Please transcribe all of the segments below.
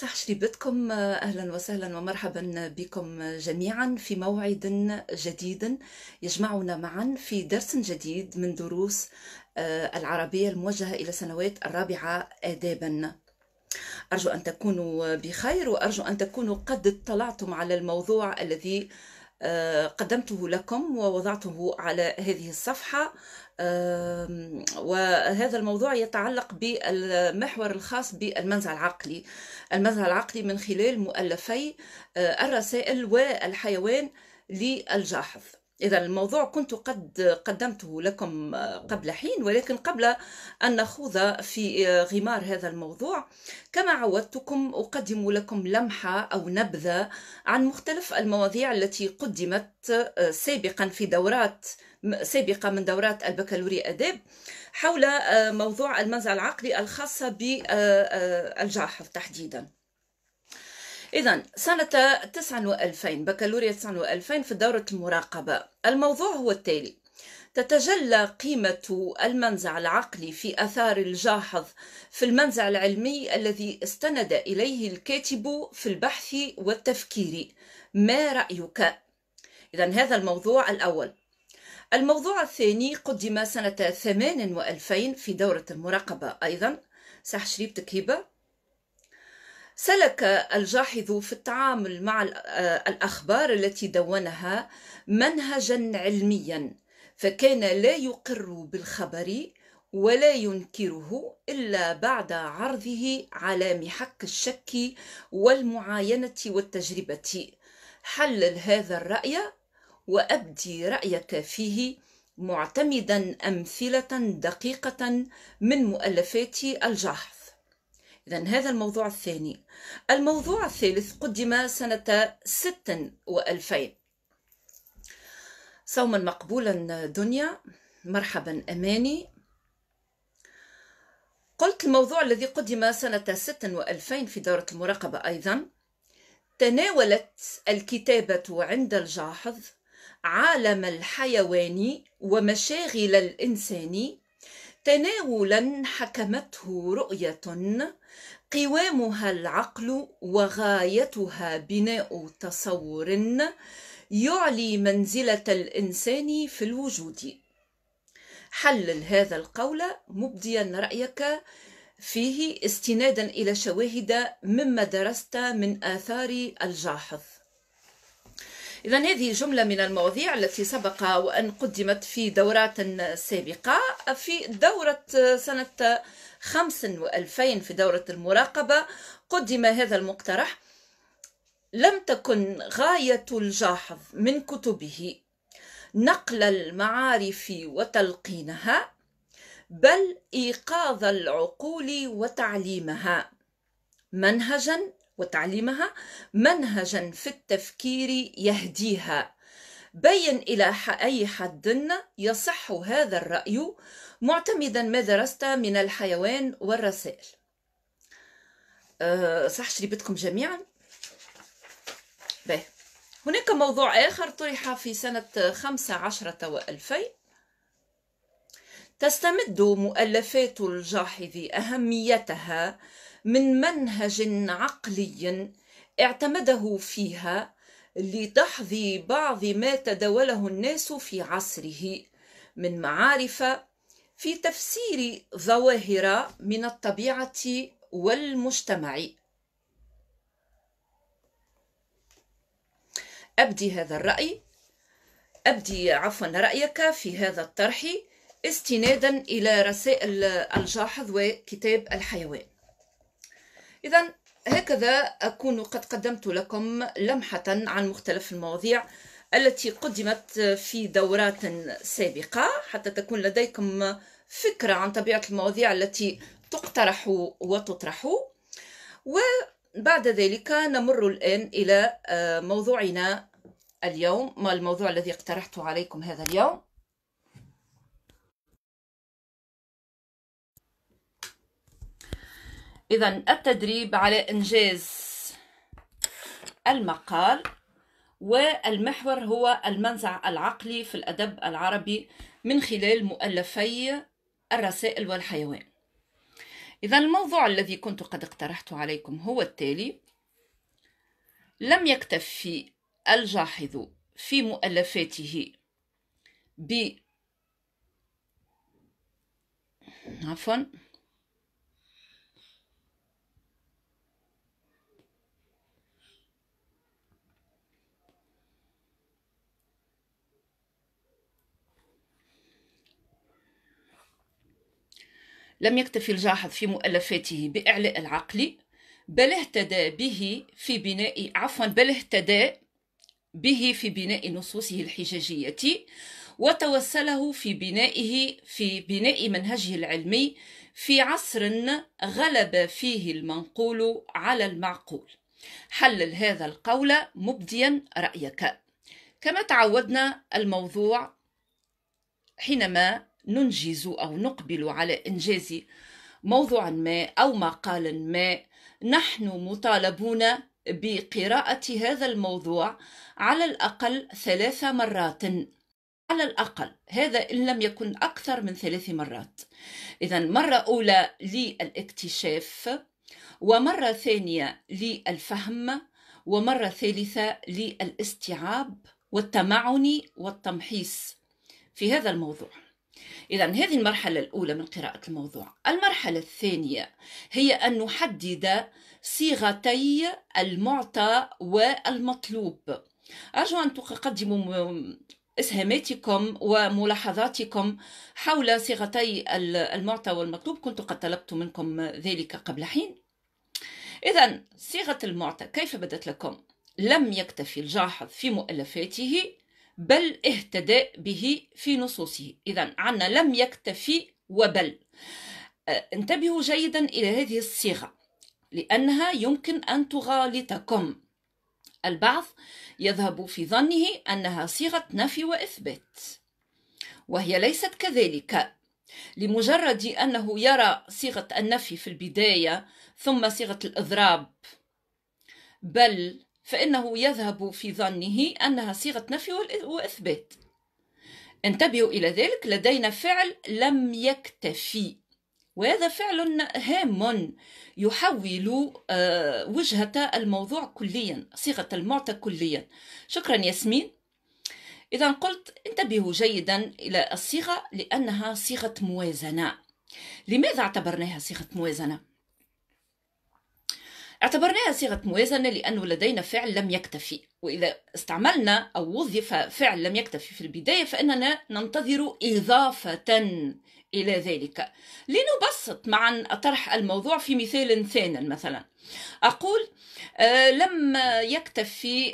صح شريبتكم اهلا وسهلا ومرحبا بكم جميعا في موعد جديد يجمعنا معا في درس جديد من دروس آه، العربيه الموجهه الى سنوات الرابعه ادابا ارجو ان تكونوا بخير وارجو ان تكونوا قد اطلعتم على الموضوع الذي آه، قدمته لكم ووضعته على هذه الصفحة وهذا الموضوع يتعلق بالمحور الخاص بالمنزع العقلي المنزع العقلي من خلال مؤلفي آه، الرسائل والحيوان للجاحظ إذا الموضوع كنت قد قدمته لكم قبل حين ولكن قبل أن نخوض في غمار هذا الموضوع كما عودتكم أقدم لكم لمحة أو نبذة عن مختلف المواضيع التي قدمت سابقا في دورات سابقة من دورات البكالوريا آداب حول موضوع المنزع العقلي الخاصة بالجاحظ تحديداً إذا سنة 2000 بكالوريا 2000 في دورة المراقبة الموضوع هو التالي تتجلى قيمة المنزع العقلي في أثار الجاحظ في المنزع العلمي الذي استند إليه الكاتب في البحث والتفكير ما رأيك؟ إذا هذا الموضوع الأول الموضوع الثاني قدم سنة 2000 في دورة المراقبة أيضا صح شريبتك هبة سلك الجاحظ في التعامل مع آه، الأخبار التي دونها منهجا علميا فكان لا يقر بالخبر ولا ينكره إلا بعد عرضه على محك الشك والمعاينة والتجربة حلل هذا الرأي وأبدي رأيك فيه معتمدا أمثلة دقيقة من مؤلفات الجاحظ إذا هذا الموضوع الثاني الموضوع الثالث قدم سنة ست وألفين صوما مقبولا دنيا مرحبا أماني قلت الموضوع الذي قدم سنة ست وألفين في دورة المراقبة أيضا تناولت الكتابة عند الجاحظ عالم الحيوان ومشاغل الإنسان تناولا حكمته رؤية قوامها العقل وغايتها بناء تصور يعلي منزلة الإنسان في الوجود حلل هذا القول مبديا رأيك فيه استنادا إلى شواهد مما درست من آثار الجاحظ إذا هذه جملة من المواضيع التي سبق وأن قدمت في دورات سابقة في دورة سنة خمس وألفين في دورة المراقبة قدم هذا المقترح لم تكن غاية الجاحظ من كتبه نقل المعارف وتلقينها بل ايقاظ العقول وتعليمها منهجا وتعليمها منهجا في التفكير يهديها بين الى اي حد يصح هذا الراي معتمدا ما درست من الحيوان والرسائل أه، صح شريبتكم جميعا به هناك موضوع آخر طرح في سنة خمسة عشرة وألفين تستمد مؤلفات الجاحظ أهميتها من منهج عقلي اعتمده فيها لتحظي بعض ما تداوله الناس في عصره من معارف في تفسير ظواهر من الطبيعة والمجتمع أبدي هذا الرأي أبدي عفوا رأيك في هذا الطرح استنادا إلى رسائل الجاحظ وكتاب الحيوان إذا هكذا أكون قد قدمت لكم لمحة عن مختلف المواضيع التي قدمت في دورات سابقة حتى تكون لديكم فكرة عن طبيعة المواضيع التي تقترح وتطرح وبعد ذلك نمر الآن إلى آه، موضوعنا اليوم ما الموضوع الذي اقترحته عليكم هذا اليوم إذا التدريب على إنجاز المقال والمحور هو المنزع العقلي في الأدب العربي من خلال مؤلفي الرسائل والحيوان إذا الموضوع الذي كنت قد اقترحته عليكم هو التالي لم يكتفي الجاحظ في مؤلفاته ب عفوا لم يكتفي الجاحظ في مؤلفاته بإعلاء العقل بل اهتدى به في بناء عفوا بل اهتدى به في بناء نصوصه الحجاجية وتوسله في بنائه في بناء منهجه العلمي في عصر غلب فيه المنقول على المعقول حلل هذا القول مبديا رأيك كما تعودنا الموضوع حينما ننجز أو نقبل على إنجاز موضوع ما أو مقال ما نحن مطالبون بقراءة هذا الموضوع على الأقل ثلاث مرات على الأقل هذا إن لم يكن أكثر من ثلاث مرات إذا مرة أولى للاكتشاف ومرة ثانية للفهم ومرة ثالثة للاستيعاب والتمعن والتمحيص في هذا الموضوع إذا هذه المرحلة الأولى من قراءة الموضوع المرحلة الثانية هي أن نحدد صيغتي المعطى والمطلوب أرجو أن تقدموا إسهاماتكم وملاحظاتكم حول صيغتي المعطى والمطلوب كنت قد طلبت منكم ذلك قبل حين إذا صيغة المعطى كيف بدت لكم؟ لم يكتفي الجاحظ في مؤلفاته بل اهتدى به في نصوصه إذا عنا لم يكتفي وبل أه، انتبهوا جيدا إلى هذه الصيغة لأنها يمكن أن تغالطكم البعض يذهب في ظنه أنها صيغة نفي وإثبات وهي ليست كذلك لمجرد أنه يرى صيغة النفي في البداية ثم صيغة الإضراب بل فإنه يذهب في ظنه أنها صيغة نفي وإثبات انتبهوا إلى ذلك لدينا فعل لم يكتفي وهذا فعل هام يحول آه، وجهة الموضوع كليا صيغة المعطى كليا شكرا ياسمين إذا قلت انتبهوا جيدا إلى الصيغة لأنها صيغة موازنة لماذا اعتبرناها صيغة موازنة؟ اعتبرناها صيغة موازنة لأنه لدينا فعل لم يكتفي وإذا استعملنا أو وظف فعل لم يكتفي في البداية فإننا ننتظر إضافة إلى ذلك لنبسط معا طرح الموضوع في مثال ثان مثلا أقول آه، لم يكتفي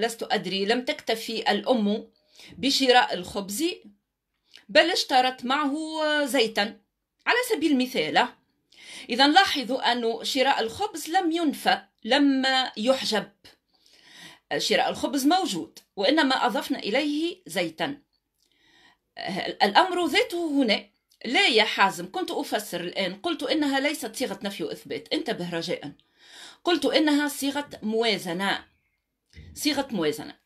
لست أدري لم تكتفي الأم بشراء الخبز بل اشترت معه زيتا على سبيل المثال إذا لاحظوا أن شراء الخبز لم ينفى لما يحجب شراء الخبز موجود وإنما أضفنا إليه زيتا الأمر ذاته هنا لا يا حازم كنت أفسر الآن قلت إنها ليست صيغة نفي وإثبات انتبه رجاء قلت إنها صيغة موازنة صيغة موازنة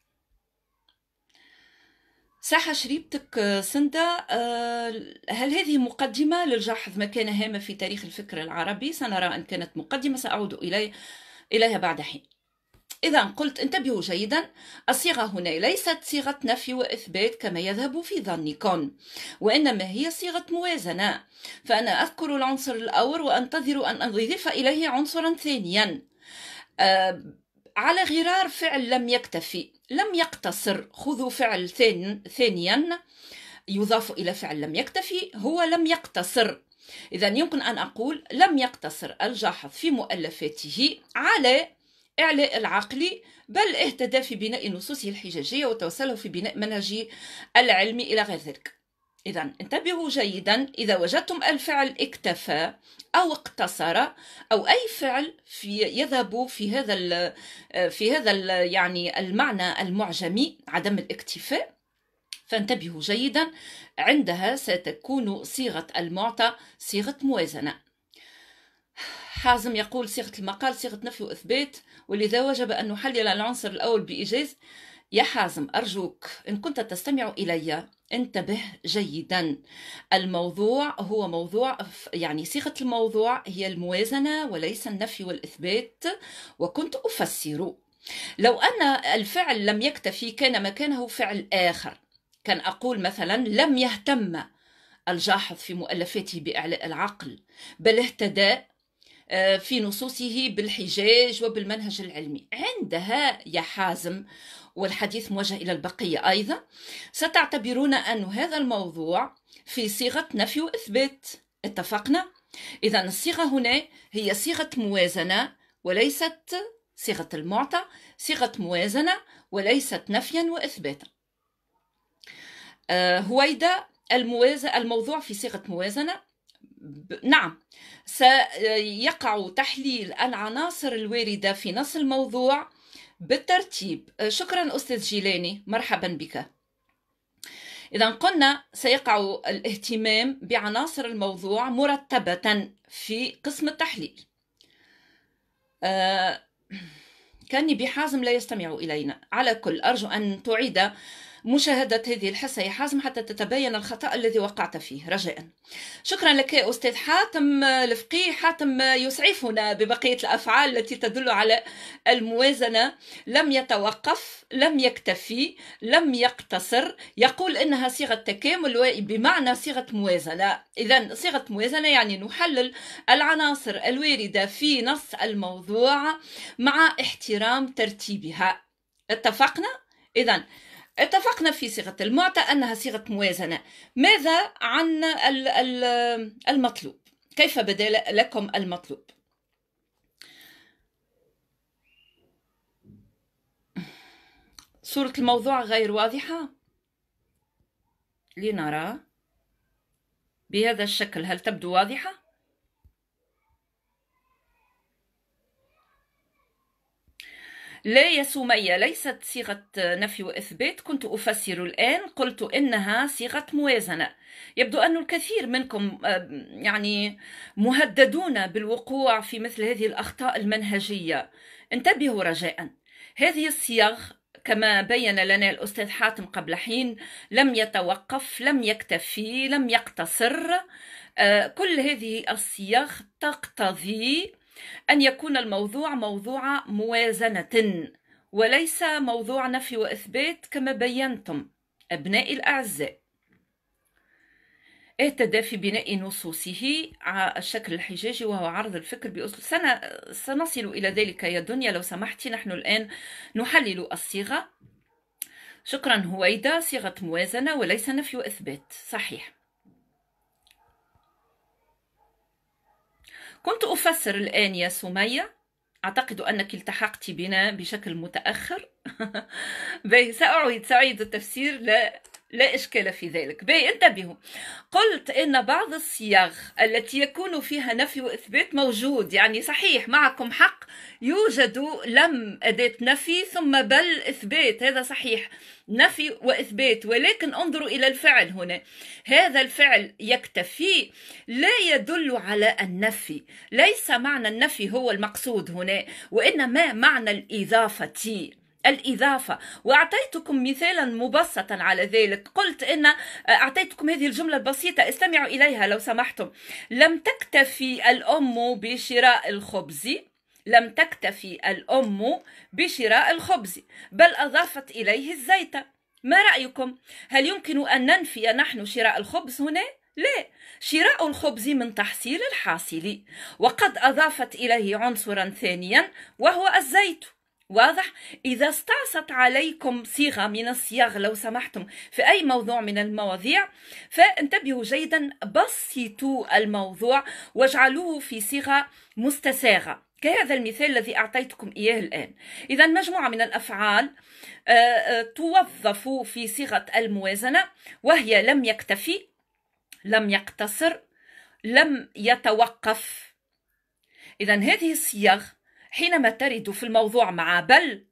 ساحة شريبتك سندة آه، هل هذه مقدمة للجحظ مكانة هامة في تاريخ الفكر العربي سنرى إن كانت مقدمة سأعود إلي إليها بعد حين إذا قلت انتبهوا جيدا الصيغة هنا ليست صيغة نفي وإثبات كما يذهب في ظنكم وإنما هي صيغة موازنة فأنا أذكر العنصر الأول وأنتظر أن أضيف إليه عنصرا ثانيا آه، على غرار فعل لم يكتفي لم يقتصر خذوا فعل ثان ثانيا يضاف إلى فعل لم يكتفي هو لم يقتصر إذا يمكن أن أقول لم يقتصر الجاحظ في مؤلفاته على إعلاء العقل بل اهتدى في بناء نصوصه الحجاجية وتوسله في بناء منهجه العلمي إلى غير ذلك إذا انتبهوا جيدا إذا وجدتم الفعل اكتفى أو اقتصر أو أي فعل في يذهب في هذا ال في هذا ال يعني المعنى المعجمي عدم الاكتفاء فانتبهوا جيدا عندها ستكون صيغة المعطى صيغة موازنة حازم يقول صيغة المقال صيغة نفي وإثبات ولذا وجب أن نحلل العنصر الأول بإيجاز يا حازم أرجوك إن كنت تستمع إلي انتبه جيدا الموضوع هو موضوع يعني صيغه الموضوع هي الموازنه وليس النفي والاثبات وكنت افسر لو ان الفعل لم يكتفي كان مكانه فعل اخر كان اقول مثلا لم يهتم الجاحظ في مؤلفاته باعلاء العقل بل اهتدى آه، في نصوصه بالحجاج وبالمنهج العلمي عندها يا حازم والحديث موجه إلى البقية أيضا ستعتبرون أن هذا الموضوع في صيغة نفي وإثبات اتفقنا؟ إذا الصيغة هنا هي صيغة موازنة وليست صيغة المعطى صيغة موازنة وليست نفيا وإثباتا آه، هويدا الموازنة الموضوع في صيغة موازنة نعم سيقع تحليل العناصر الواردة في نص الموضوع بالترتيب آه، شكرا أستاذ جيلاني مرحبا بك إذا قلنا سيقع الاهتمام بعناصر الموضوع مرتبة في قسم التحليل آه، كاني بحازم لا يستمع إلينا على كل أرجو أن تعيد مشاهدة هذه الحصة يا حازم حتى تتبين الخطأ الذي وقعت فيه رجاء شكرا لك أستاذ حاتم لفقي حاتم يسعفنا ببقية الأفعال التي تدل على الموازنة لم يتوقف لم يكتفي لم يقتصر يقول إنها صيغة تكامل بمعنى صيغة موازنة إذا صيغة موازنة يعني نحلل العناصر الواردة في نص الموضوع مع احترام ترتيبها اتفقنا إذا اتفقنا في صيغة المعطى أنها صيغة موازنة ماذا عن المطلوب كيف بدا لكم المطلوب صورة الموضوع غير واضحة لنرى بهذا الشكل هل تبدو واضحة؟ لا يا سمية ليست صيغة نفي وإثبات كنت أفسر الآن قلت إنها صيغة موازنة يبدو أن الكثير منكم آه، يعني مهددون بالوقوع في مثل هذه الأخطاء المنهجية انتبهوا رجاء هذه الصيغ كما بين لنا الأستاذ حاتم قبل حين لم يتوقف لم يكتفي لم يقتصر آه، كل هذه الصيغ تقتضي أن يكون الموضوع موضوع موازنة وليس موضوع نفي وإثبات كما بينتم أبنائي الأعزاء اهتدى في بناء نصوصه على الشكل الحجاجي وهو عرض الفكر بأسلوب سنة سنصل إلى ذلك يا دنيا لو سمحتي نحن الآن نحلل الصيغة شكرا هويدا صيغة موازنة وليس نفي وإثبات صحيح كنت أفسر الآن يا سمية أعتقد أنك التحقت بنا بشكل متأخر باهي سأعيد سأعيد التفسير لا لا إشكال في ذلك بي انتبهوا قلت أن بعض الصياغ التي يكون فيها نفي وإثبات موجود يعني صحيح معكم حق يوجد لم أداة نفي ثم بل إثبات هذا صحيح نفي واثبات ولكن انظروا الى الفعل هنا هذا الفعل يكتفي لا يدل على النفي ليس معنى النفي هو المقصود هنا وانما معنى الاضافه الإضافة وأعطيتكم مثالا مبسطا على ذلك قلت أن آه، أعطيتكم هذه الجملة البسيطة استمعوا إليها لو سمحتم لم تكتفي الأم بشراء الخبز لم تكتفي الأم بشراء الخبز بل أضافت إليه الزيت ما رأيكم؟ هل يمكن أن ننفي نحن شراء الخبز هنا؟ لا شراء الخبز من تحصيل الحاصل وقد أضافت إليه عنصرا ثانيا وهو الزيت واضح إذا استعصت عليكم صيغة من الصياغ لو سمحتم في أي موضوع من المواضيع فانتبهوا جيدا بسطوا الموضوع واجعلوه في صيغة مستساغة كهذا المثال الذي أعطيتكم إياه الآن إذا مجموعة من الأفعال آه، آه، توظف في صيغة الموازنة وهي لم يكتفي لم يقتصر لم يتوقف إذا هذه الصيغ حينما ترد في الموضوع مع بل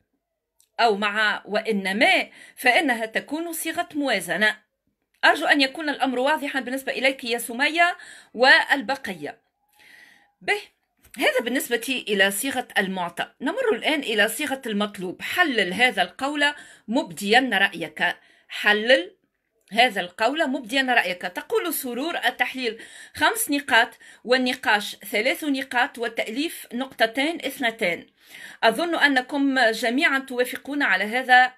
أو مع وإنما فإنها تكون صيغة موازنة أرجو أن يكون الأمر واضحا بالنسبة إليك يا سمية والبقية به هذا بالنسبة إلى صيغة المعطى نمر الآن إلى صيغة المطلوب حلل هذا القول مبديا رأيك حلل هذا القول مبديا رأيك تقول سرور التحليل خمس نقاط والنقاش ثلاث نقاط والتأليف نقطتين اثنتين أظن أنكم جميعا توافقون على هذا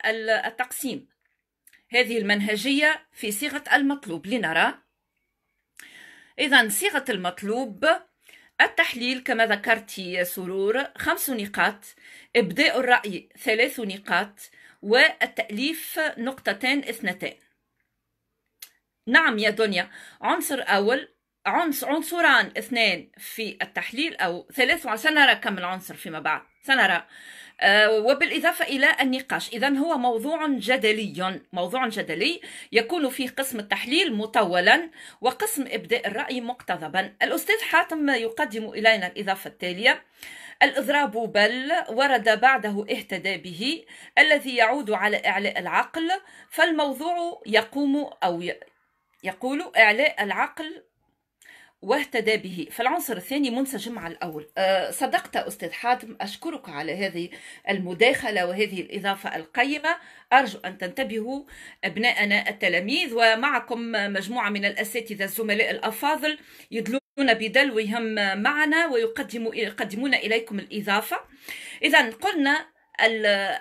التقسيم هذه المنهجية في صيغة المطلوب لنرى إذا صيغة المطلوب التحليل كما ذكرت يا سرور خمس نقاط إبداء الرأي ثلاث نقاط والتأليف نقطتان اثنتان نعم يا دنيا عنصر أول عنصر عنصران اثنان في التحليل أو ثلاث سنرى كم العنصر فيما بعد سنرى آه، وبالإضافة إلى النقاش إذا هو موضوع جدلي موضوع جدلي يكون فيه قسم التحليل مطولا وقسم إبداء الرأي مقتضبا الأستاذ حاتم يقدم إلينا الإضافة التالية الإضراب بل ورد بعده اهتدى به الذي يعود على إعلاء العقل فالموضوع يقوم أو يقول إعلاء العقل واهتدى به فالعنصر الثاني منسجم مع الأول أه، صدقت أستاذ حاتم أشكرك على هذه المداخلة وهذه الإضافة القيمة أرجو أن تنتبهوا أبناءنا التلاميذ ومعكم مجموعة من الأساتذة الزملاء الأفاضل يدلون بدلوهم معنا ويقدمون إليكم الإضافة إذا قلنا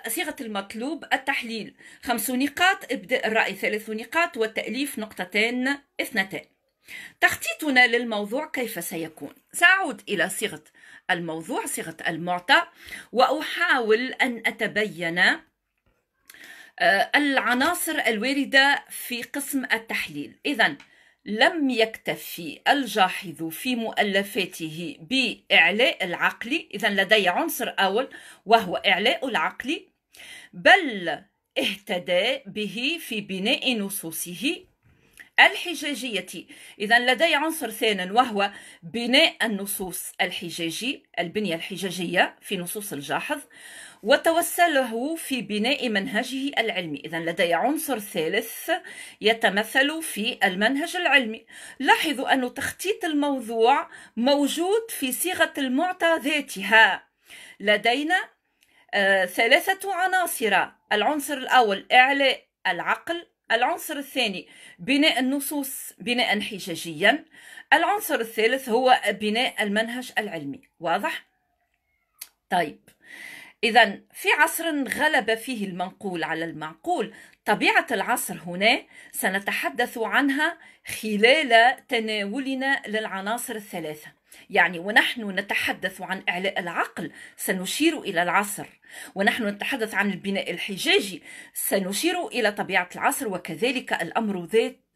صيغة المطلوب التحليل خمس نقاط إبداء الرأي ثلاث نقاط والتأليف نقطتين اثنتان تخطيطنا للموضوع كيف سيكون سأعود إلى صيغة الموضوع صيغة المعطى وأحاول أن أتبين آه، العناصر الواردة في قسم التحليل إذا لم يكتفي الجاحظ في مؤلفاته بإعلاء العقل إذا لدي عنصر أول وهو إعلاء العقل بل اهتدى به في بناء نصوصه الحجاجية إذا لدي عنصر ثان وهو بناء النصوص الحجاجي البنية الحجاجية في نصوص الجاحظ وتوسله في بناء منهجه العلمي إذا لدي عنصر ثالث يتمثل في المنهج العلمي لاحظوا أن تخطيط الموضوع موجود في صيغة المعطى ذاتها لدينا آه، ثلاثة عناصر العنصر الأول إعلاء العقل العنصر الثاني بناء النصوص بناء حجاجيا العنصر الثالث هو بناء المنهج العلمي واضح طيب إذا في عصر غلب فيه المنقول على المعقول طبيعة العصر هنا سنتحدث عنها خلال تناولنا للعناصر الثلاثة يعني ونحن نتحدث عن إعلاء العقل سنشير إلى العصر ونحن نتحدث عن البناء الحجاجي سنشير إلى طبيعة العصر وكذلك الأمر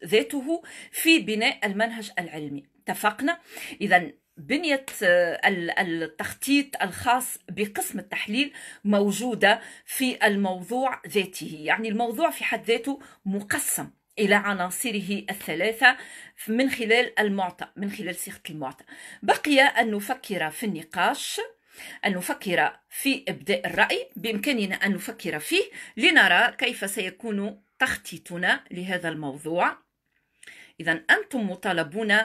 ذاته في بناء المنهج العلمي اتفقنا إذا بنية آه، التخطيط الخاص بقسم التحليل موجودة في الموضوع ذاته يعني الموضوع في حد ذاته مقسم الى عناصره الثلاثه من خلال المعطى من خلال صيغه المعطى بقي ان نفكر في النقاش أن نفكر في إبداء الرأي بإمكاننا أن نفكر فيه لنرى كيف سيكون تخطيطنا لهذا الموضوع إذا أنتم مطالبون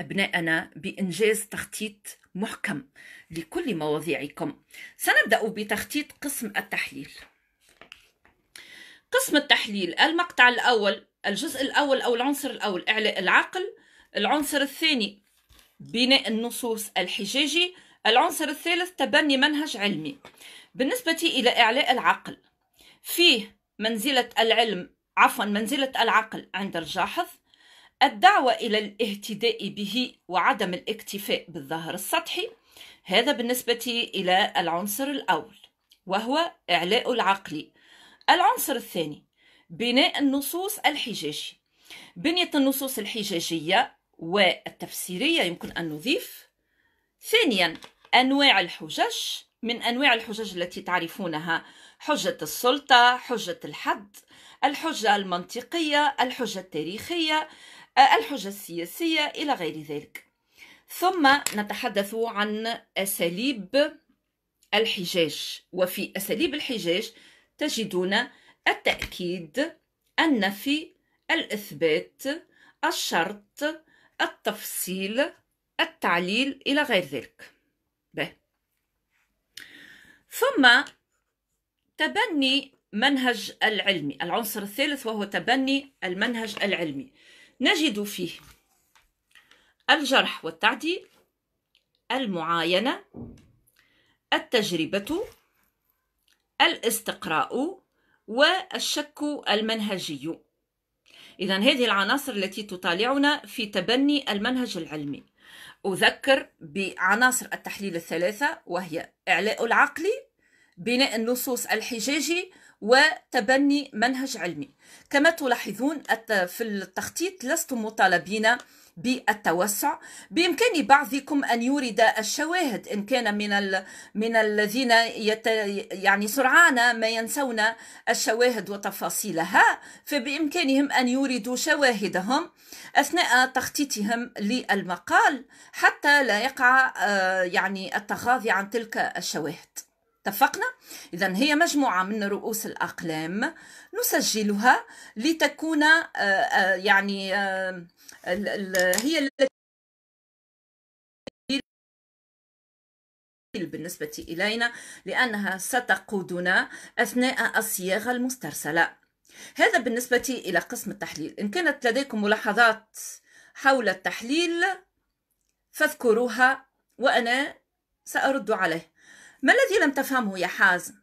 أبناءنا بإنجاز تخطيط محكم لكل مواضيعكم سنبدأ بتخطيط قسم التحليل قسم التحليل المقطع الأول الجزء الأول أو العنصر الأول إعلاء العقل العنصر الثاني بناء النصوص الحجاجي العنصر الثالث تبني منهج علمي بالنسبة إلى إعلاء العقل فيه منزلة العلم عفوا منزلة العقل عند الجاحظ الدعوة إلى الاهتداء به وعدم الاكتفاء بالظاهر السطحي هذا بالنسبة إلى العنصر الأول وهو إعلاء العقل العنصر الثاني بناء النصوص الحجاجي بنية النصوص الحجاجية والتفسيرية يمكن أن نضيف ثانيا أنواع الحجج من أنواع الحجج التي تعرفونها حجة السلطة حجة الحد الحجة المنطقية الحجة التاريخية الحجة السياسية إلى غير ذلك ثم نتحدث عن أساليب الحجاج وفي أساليب الحجاج تجدون التأكيد النفي الإثبات الشرط التفصيل التعليل إلى غير ذلك به. ثم تبني منهج العلمي العنصر الثالث وهو تبني المنهج العلمي نجد فيه الجرح والتعديل المعاينة التجربة الاستقراء والشك المنهجي إذا هذه العناصر التي تطالعنا في تبني المنهج العلمي أذكر بعناصر التحليل الثلاثة وهي إعلاء العقلي بناء النصوص الحجاجي وتبني منهج علمي كما تلاحظون في التخطيط لستم مطالبين بالتوسع بإمكان بعضكم أن يورد الشواهد إن كان من ال... من الذين يت... يعني سرعان ما ينسون الشواهد وتفاصيلها فبإمكانهم أن يوردوا شواهدهم أثناء تخطيطهم للمقال حتى لا يقع آه، يعني التغاضي عن تلك الشواهد اتفقنا اذا هي مجموعه من رؤوس الاقلام نسجلها لتكون آه، آه، يعني آه، هي التي بالنسبة إلينا لأنها ستقودنا أثناء الصياغة المسترسلة هذا بالنسبة إلى قسم التحليل إن كانت لديكم ملاحظات حول التحليل فاذكروها وأنا سأرد عليه ما الذي لم تفهمه يا حازم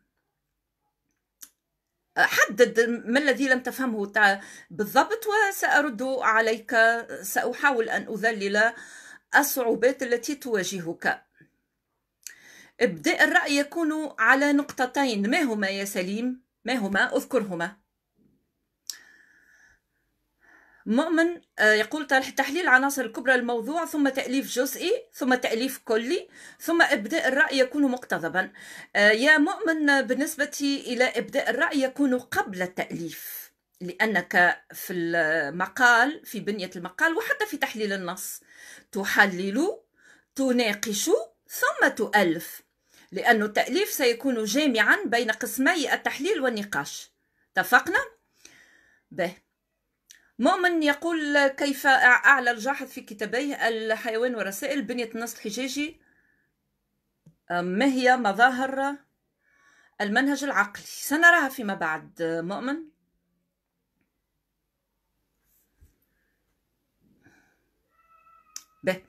حدد ما الذي لم تفهمه بالضبط وسأرد عليك سأحاول أن أذلل الصعوبات التي تواجهك ابداء الرأي يكون على نقطتين ما هما يا سليم ما هما أذكرهما مؤمن آه، يقول تحليل العناصر الكبرى الموضوع ثم تأليف جزئي ثم تأليف كلي ثم إبداء الرأي يكون مقتضبا آه، يا مؤمن بالنسبة إلى إبداء الرأي يكون قبل التأليف لأنك في المقال في بنية المقال وحتى في تحليل النص تحلل تناقش ثم تؤلف لأن التأليف سيكون جامعا بين قسمي التحليل والنقاش اتفقنا؟ به مؤمن يقول كيف أعلى الجاحظ في كتابيه الحيوان والرسائل بنية النص الحجاجي ما هي مظاهر المنهج العقلي سنراها فيما بعد مؤمن به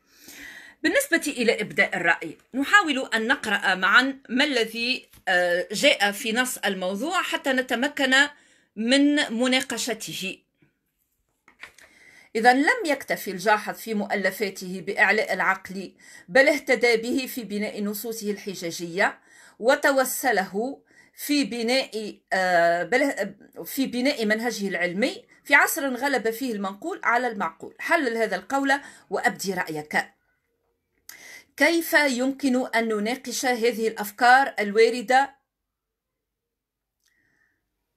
بالنسبة إلى إبداء الرأي نحاول أن نقرأ معا ما الذي آه، جاء في نص الموضوع حتى نتمكن من مناقشته إذا لم يكتفي الجاحظ في مؤلفاته بإعلاء العقل بل اهتدى به في بناء نصوصه الحجاجية وتوسله في بناء آه، في بناء منهجه العلمي في عصر غلب فيه المنقول على المعقول حلل هذا القول وأبدي رأيك كيف يمكن أن نناقش هذه الأفكار الواردة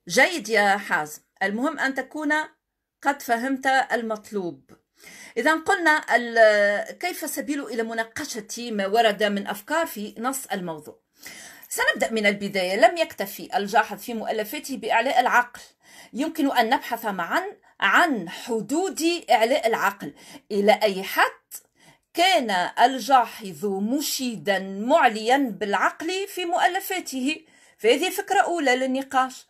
جيد يا حازم المهم أن تكون قد فهمت المطلوب إذا قلنا كيف سبيل إلى مناقشة ما ورد من أفكار في نص الموضوع سنبدأ من البداية لم يكتفي الجاحظ في مؤلفاته بإعلاء العقل يمكن أن نبحث معا عن حدود إعلاء العقل إلى أي حد كان الجاحظ مشيدا معليا بالعقل في مؤلفاته فهذه فكرة أولى للنقاش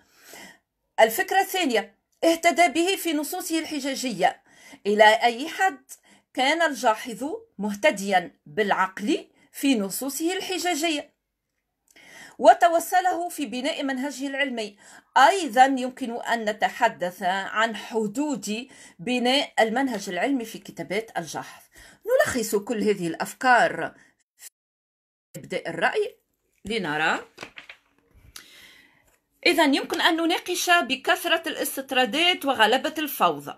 الفكرة الثانية اهتدى به في نصوصه الحجاجية إلى أي حد كان الجاحظ مهتديا بالعقل في نصوصه الحجاجية وتوسله في بناء منهجه العلمي أيضا يمكن أن نتحدث عن حدود بناء المنهج العلمي في كتابات الجاحظ نلخص كل هذه الأفكار في إبداء الرأي لنرى إذا يمكن أن نناقش بكثرة الاستطرادات وغلبة الفوضى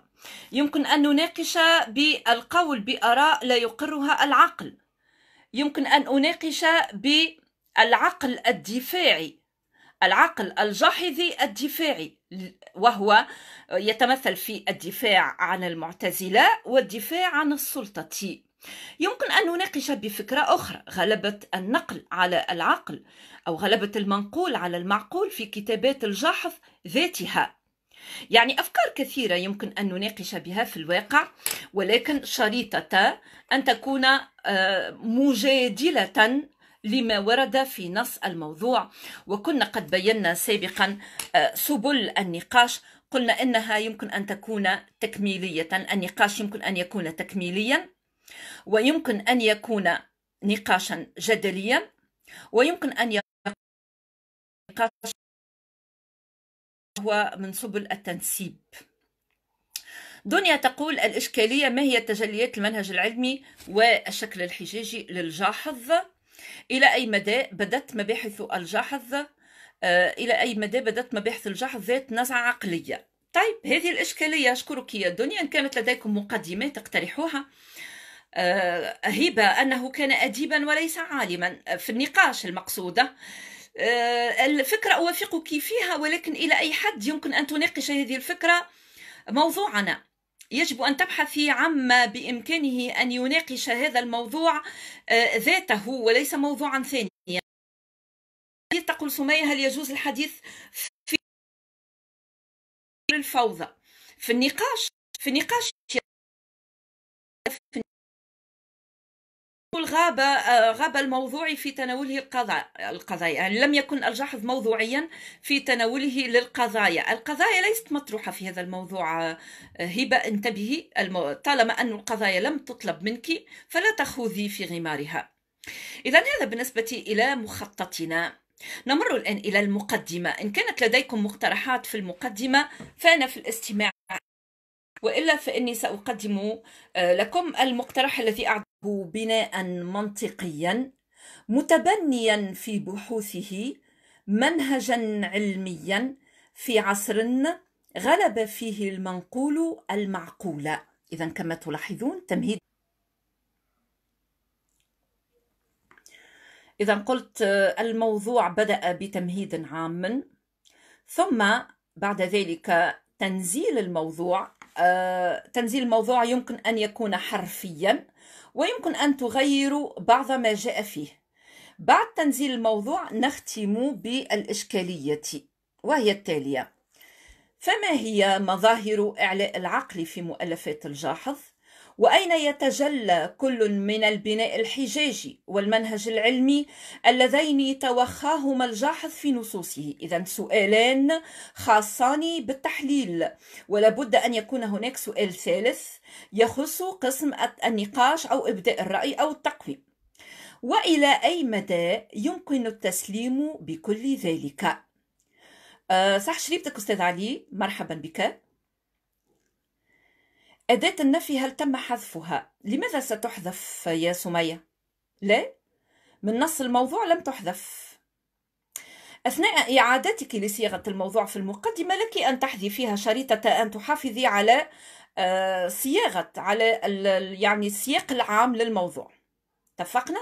يمكن أن نناقش بالقول بآراء لا يقرها العقل يمكن أن أناقش بالعقل الدفاعي العقل الجاحظي الدفاعي وهو يتمثل في الدفاع عن المعتزلة والدفاع عن السلطة يمكن أن نناقش بفكرة أخرى غلبة النقل على العقل أو غلبة المنقول على المعقول في كتابات الجحف ذاتها يعني أفكار كثيرة يمكن أن نناقش بها في الواقع ولكن شريطة أن تكون آه، مجادلة لما ورد في نص الموضوع وكنا قد بينا سابقا آه، سبل النقاش قلنا انها يمكن ان تكون تكميليه النقاش يمكن ان يكون تكميليا ويمكن ان يكون نقاشا جدليا ويمكن ان النقاش هو من سبل التنسيب دنيا تقول الإشكالية ما هي تجليات المنهج العلمي والشكل الحجاجي للجاحظ إلى أي مدى بدت مباحث الجاحظ آه، إلى أي مدى بدت مباحث الجاحظ ذات نزعة عقلية طيب هذه الإشكالية أشكرك يا دنيا إن كانت لديكم مقدمات تقترحوها هبة آه، أنه كان أديبا وليس عالما في النقاش المقصودة آه، الفكرة أوافقك فيها ولكن إلى أي حد يمكن أن تناقش هذه الفكرة موضوعنا يجب أن تبحثي عما بإمكانه أن يناقش هذا الموضوع آه، ذاته وليس موضوعا ثانيا تقول سمية هل يجوز الحديث في الفوضى في النقاش في النقاش غاب غاب الموضوع في تناوله القضاء القضايا يعني لم يكن الجحظ موضوعيا في تناوله للقضايا القضايا ليست مطروحة في هذا الموضوع آه، هبة انتبهي طالما أن القضايا لم تطلب منك فلا تخوضي في غمارها إذا هذا بالنسبة إلى مخططنا نمر الآن إلى المقدمة إن كانت لديكم مقترحات في المقدمة فأنا في الاستماع وإلا فإني سأقدم آه، لكم المقترح الذي أعد بناء منطقيا متبنيا في بحوثه منهجا علميا في عصر غلب فيه المنقول المعقول اذا كما تلاحظون تمهيد اذا قلت الموضوع بدا بتمهيد عام ثم بعد ذلك تنزيل الموضوع آه، تنزيل الموضوع يمكن ان يكون حرفيا ويمكن أن تغيروا بعض ما جاء فيه بعد تنزيل الموضوع نختم بالإشكالية وهي التالية فما هي مظاهر إعلاء العقل في مؤلفات الجاحظ؟ واين يتجلى كل من البناء الحجاجي والمنهج العلمي اللذين توخاهما الجاحظ في نصوصه اذا سؤالان خاصان بالتحليل ولا بد ان يكون هناك سؤال ثالث يخص قسم النقاش او ابداء الراي او التقويم والى اي مدى يمكن التسليم بكل ذلك أه صح شريبتك استاذ علي مرحبا بك أداة النفي هل تم حذفها؟ لماذا ستحذف يا سمية؟ لا من نص الموضوع لم تحذف أثناء إعادتك لصياغة الموضوع في المقدمة لك أن تحذفيها شريطة أن تحافظي على آه، صياغة على يعني السياق العام للموضوع اتفقنا؟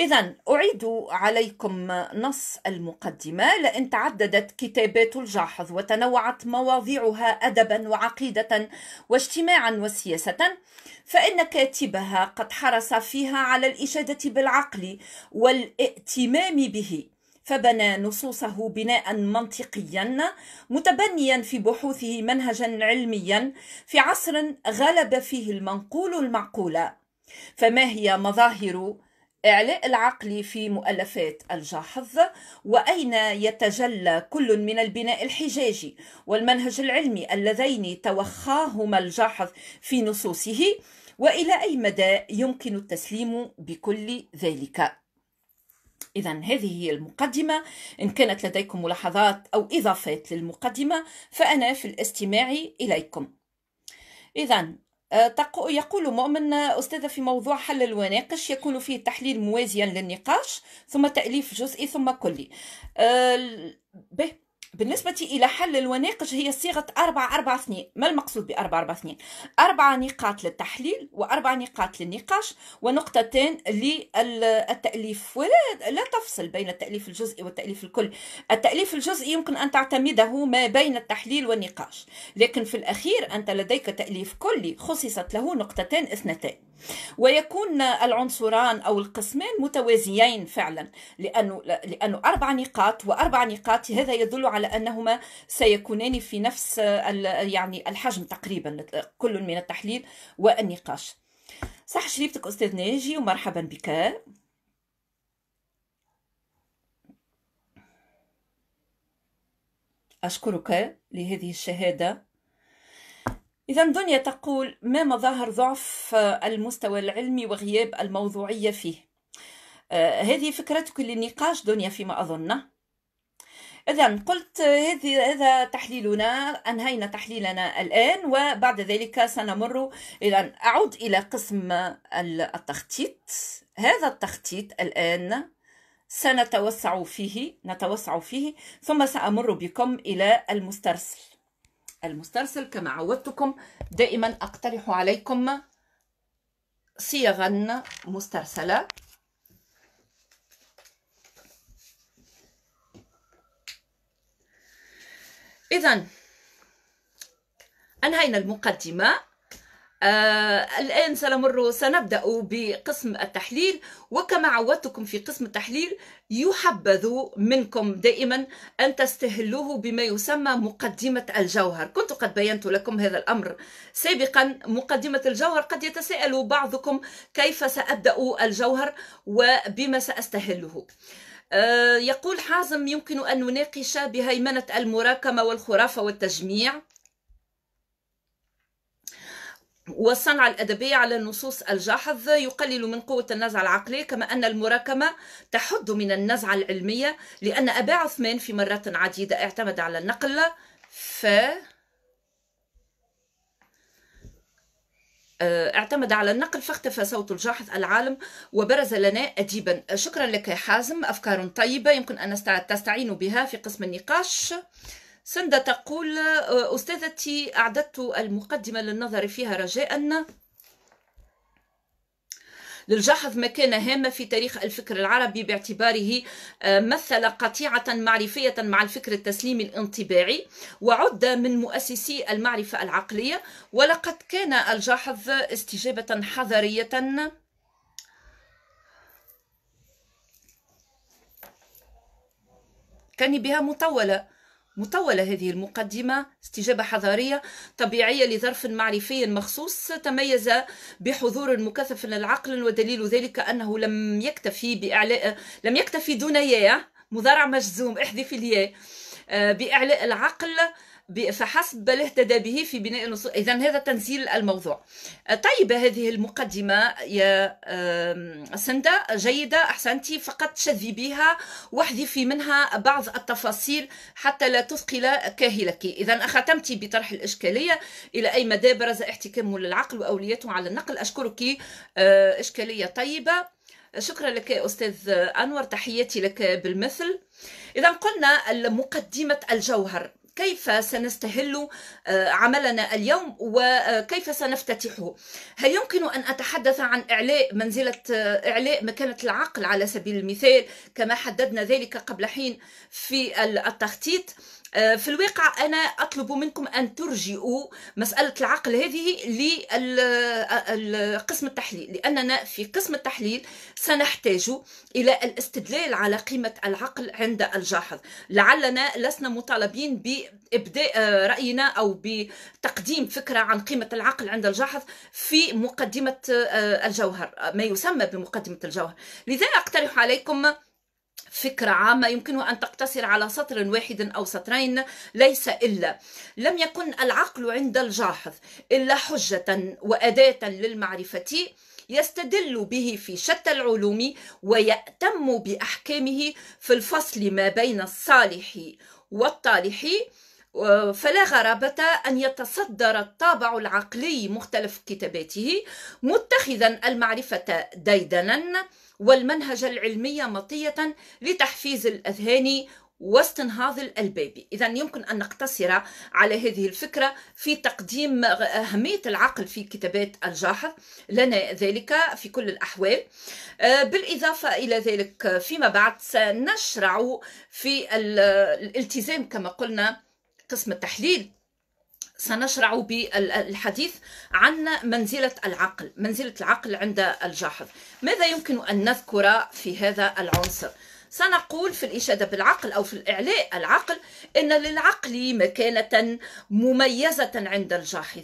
إذا أعيد عليكم نص المقدمة لأن تعددت كتابات الجاحظ وتنوعت مواضيعها أدبا وعقيدة واجتماعا وسياسة فإن كاتبها قد حرص فيها على الإشادة بالعقل والائتمام به فبنى نصوصه بناء منطقيا متبنيا في بحوثه منهجا علميا في عصر غلب فيه المنقول المعقول فما هي مظاهر إعلاء العقل في مؤلفات الجاحظ وأين يتجلى كل من البناء الحجاجي والمنهج العلمي اللذين توخاهما الجاحظ في نصوصه وإلى أي مدى يمكن التسليم بكل ذلك إذا هذه هي المقدمة إن كانت لديكم ملاحظات أو إضافات للمقدمة فأنا في الاستماع إليكم إذا آه، يقول مؤمن آه، أستاذة في موضوع حل الوناقش يكون فيه تحليل موازيا للنقاش ثم تأليف جزئي ثم كلي آه، بالنسبة إلى حل الوناقش هي صيغة أربعة أربعة اثنين ما المقصود بأربعة أربعة اثنين أربعة نقاط للتحليل وأربع نقاط للنقاش ونقطتين للتأليف ولا لا تفصل بين التأليف الجزئي والتأليف الكل التأليف الجزئي يمكن أن تعتمده ما بين التحليل والنقاش لكن في الأخير أنت لديك تأليف كلي خصصت له نقطتين اثنتين ويكون العنصران أو القسمان متوازيين فعلا لأنه, لأنه أربع نقاط وأربع نقاط هذا يدل على أنهما سيكونان في نفس يعني الحجم تقريبا كل من التحليل والنقاش صح شريفتك أستاذ ناجي ومرحبا بك أشكرك لهذه الشهادة إذا دنيا تقول ما مظاهر ضعف آه، المستوى العلمي وغياب الموضوعية فيه آه، هذه فكرتك للنقاش دنيا فيما أظن إذا قلت آه، هذه هذا تحليلنا أنهينا تحليلنا الآن وبعد ذلك سنمر إلى أعود إلى قسم التخطيط هذا التخطيط الآن سنتوسع فيه نتوسع فيه ثم سأمر بكم إلى المسترسل المسترسل كما عودتكم دائما أقترح عليكم صيغا مسترسلة إذا أنهينا المقدمة آه الآن سنمر سنبدأ بقسم التحليل وكما عودتكم في قسم التحليل يحبذ منكم دائما أن تستهلوه بما يسمى مقدمة الجوهر كنت قد بينت لكم هذا الأمر سابقا مقدمة الجوهر قد يتساءل بعضكم كيف سأبدأ الجوهر وبما سأستهله آه، يقول حازم يمكن أن نناقش بهيمنة المراكمة والخرافة والتجميع والصنعة الأدبية على النصوص الجاحظ يقلل من قوة النزعة العقلية كما أن المراكمة تحد من النزعة العلمية لأن أبا عثمان في مرات عديدة اعتمد على النقل ف آه، اعتمد على النقل فاختفى صوت الجاحظ العالم وبرز لنا أديبا شكرا لك يا حازم أفكار طيبة يمكن أن تستعين بها في قسم النقاش سندة تقول آه، أستاذتي أعددت المقدمة للنظر فيها رجاء للجحظ مكانة هامة في تاريخ الفكر العربي باعتباره آه، مثل قطيعة معرفية مع الفكر التسليمي الانطباعي وعد من مؤسسي المعرفة العقلية ولقد كان الجحظ استجابة حضرية كان بها مطولة مطولة هذه المقدمة استجابة حضارية طبيعية لظرف معرفي مخصوص تميز بحضور مكثف للعقل ودليل ذلك أنه لم يكتفي بإعلاء لم يكتفي دون مضارع مجزوم احذف الياء آه، بإعلاء العقل فحسب بل اهتدى به في بناء النصوص اذا هذا تنزيل الموضوع أه، طيب هذه المقدمه يا أه، سنده جيده احسنتي فقط شذي بها واحذفي منها بعض التفاصيل حتى لا تثقل كاهلك إذا ختمتي بطرح الإشكالية إلى أي مدى برز احتكامه للعقل وأوليته على النقل أشكرك أه، إشكالية طيبة شكرا لك يا أستاذ أنور تحياتي لك بالمثل إذا قلنا مقدمة الجوهر كيف سنستهل آه، عملنا اليوم وكيف سنفتتحه هل يمكن أن أتحدث عن إعلاء منزلة آه، إعلاء مكانة العقل على سبيل المثال كما حددنا ذلك قبل حين في التخطيط آه، في الواقع انا اطلب منكم ان ترجئوا مساله العقل هذه آه، لقسم التحليل لاننا في قسم التحليل سنحتاج الى الاستدلال على قيمه العقل عند الجاحظ لعلنا لسنا مطالبين بابداء آه، راينا او بتقديم فكره عن قيمه العقل عند الجاحظ في مقدمه الجوهر ما يسمى بمقدمه الجوهر لذا اقترح عليكم فكرة عامة يمكنه أن تقتصر على سطر واحد أو سطرين ليس إلا لم يكن العقل عند الجاحظ إلا حجة وأداة للمعرفة يستدل به في شتى العلوم ويأتم بأحكامه في الفصل ما بين الصالح والطالح فلا غرابة أن يتصدر الطابع العقلي مختلف كتاباته متخذا المعرفة ديدنا والمنهج العلمي مطية لتحفيز الأذهان واستنهاض البيبي إذا يمكن أن نقتصر على هذه الفكرة في تقديم أهمية العقل في كتابات الجاحظ لنا ذلك في كل الأحوال آه، بالإضافة إلى ذلك فيما بعد سنشرع في الالتزام كما قلنا قسم التحليل سنشرع بالحديث عن منزلة العقل منزلة العقل عند الجاحظ ماذا يمكن أن نذكر في هذا العنصر؟ سنقول في الإشادة بالعقل أو في الإعلاء العقل إن للعقل مكانة مميزة عند الجاحظ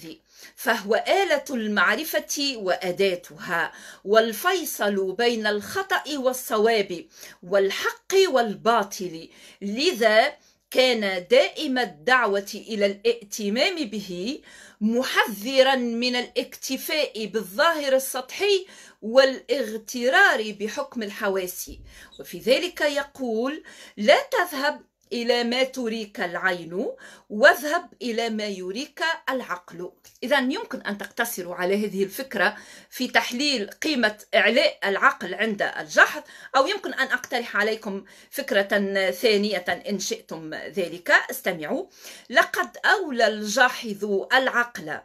فهو آلة المعرفة وأداتها والفيصل بين الخطأ والصواب والحق والباطل لذا كان دائم الدعوة إلى الائتمام به محذرا من الاكتفاء بالظاهر السطحي والاغترار بحكم الحواسي وفي ذلك يقول لا تذهب إلى ما تريك العين واذهب إلى ما يريك العقل إذا يمكن أن تقتصروا على هذه الفكرة في تحليل قيمة إعلاء العقل عند الجحظ أو يمكن أن أقترح عليكم فكرة ثانية إن شئتم ذلك استمعوا لقد أولى الجاحظ العقل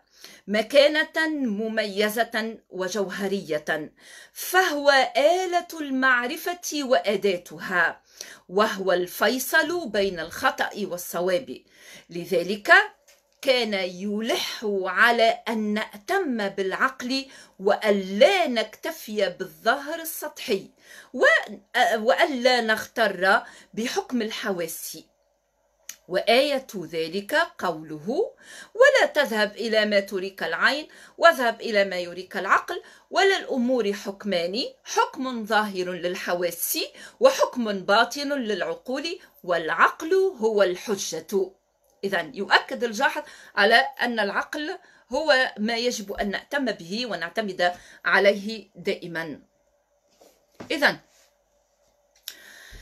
مكانة مميزة وجوهرية فهو آلة المعرفة وأداتها وهو الفيصل بين الخطأ والصواب لذلك كان يلح على أن نأتم بالعقل وألا نكتفي بالظاهر السطحي وألا نغتر بحكم الحواس وآية ذلك قوله ولا تذهب إلى ما تريك العين واذهب إلى ما يريك العقل ولا الأمور حكمان حكم ظاهر للحواس وحكم باطن للعقول والعقل هو الحجة إذا يؤكد الجاحظ على أن العقل هو ما يجب أن نأتم به ونعتمد عليه دائما إذا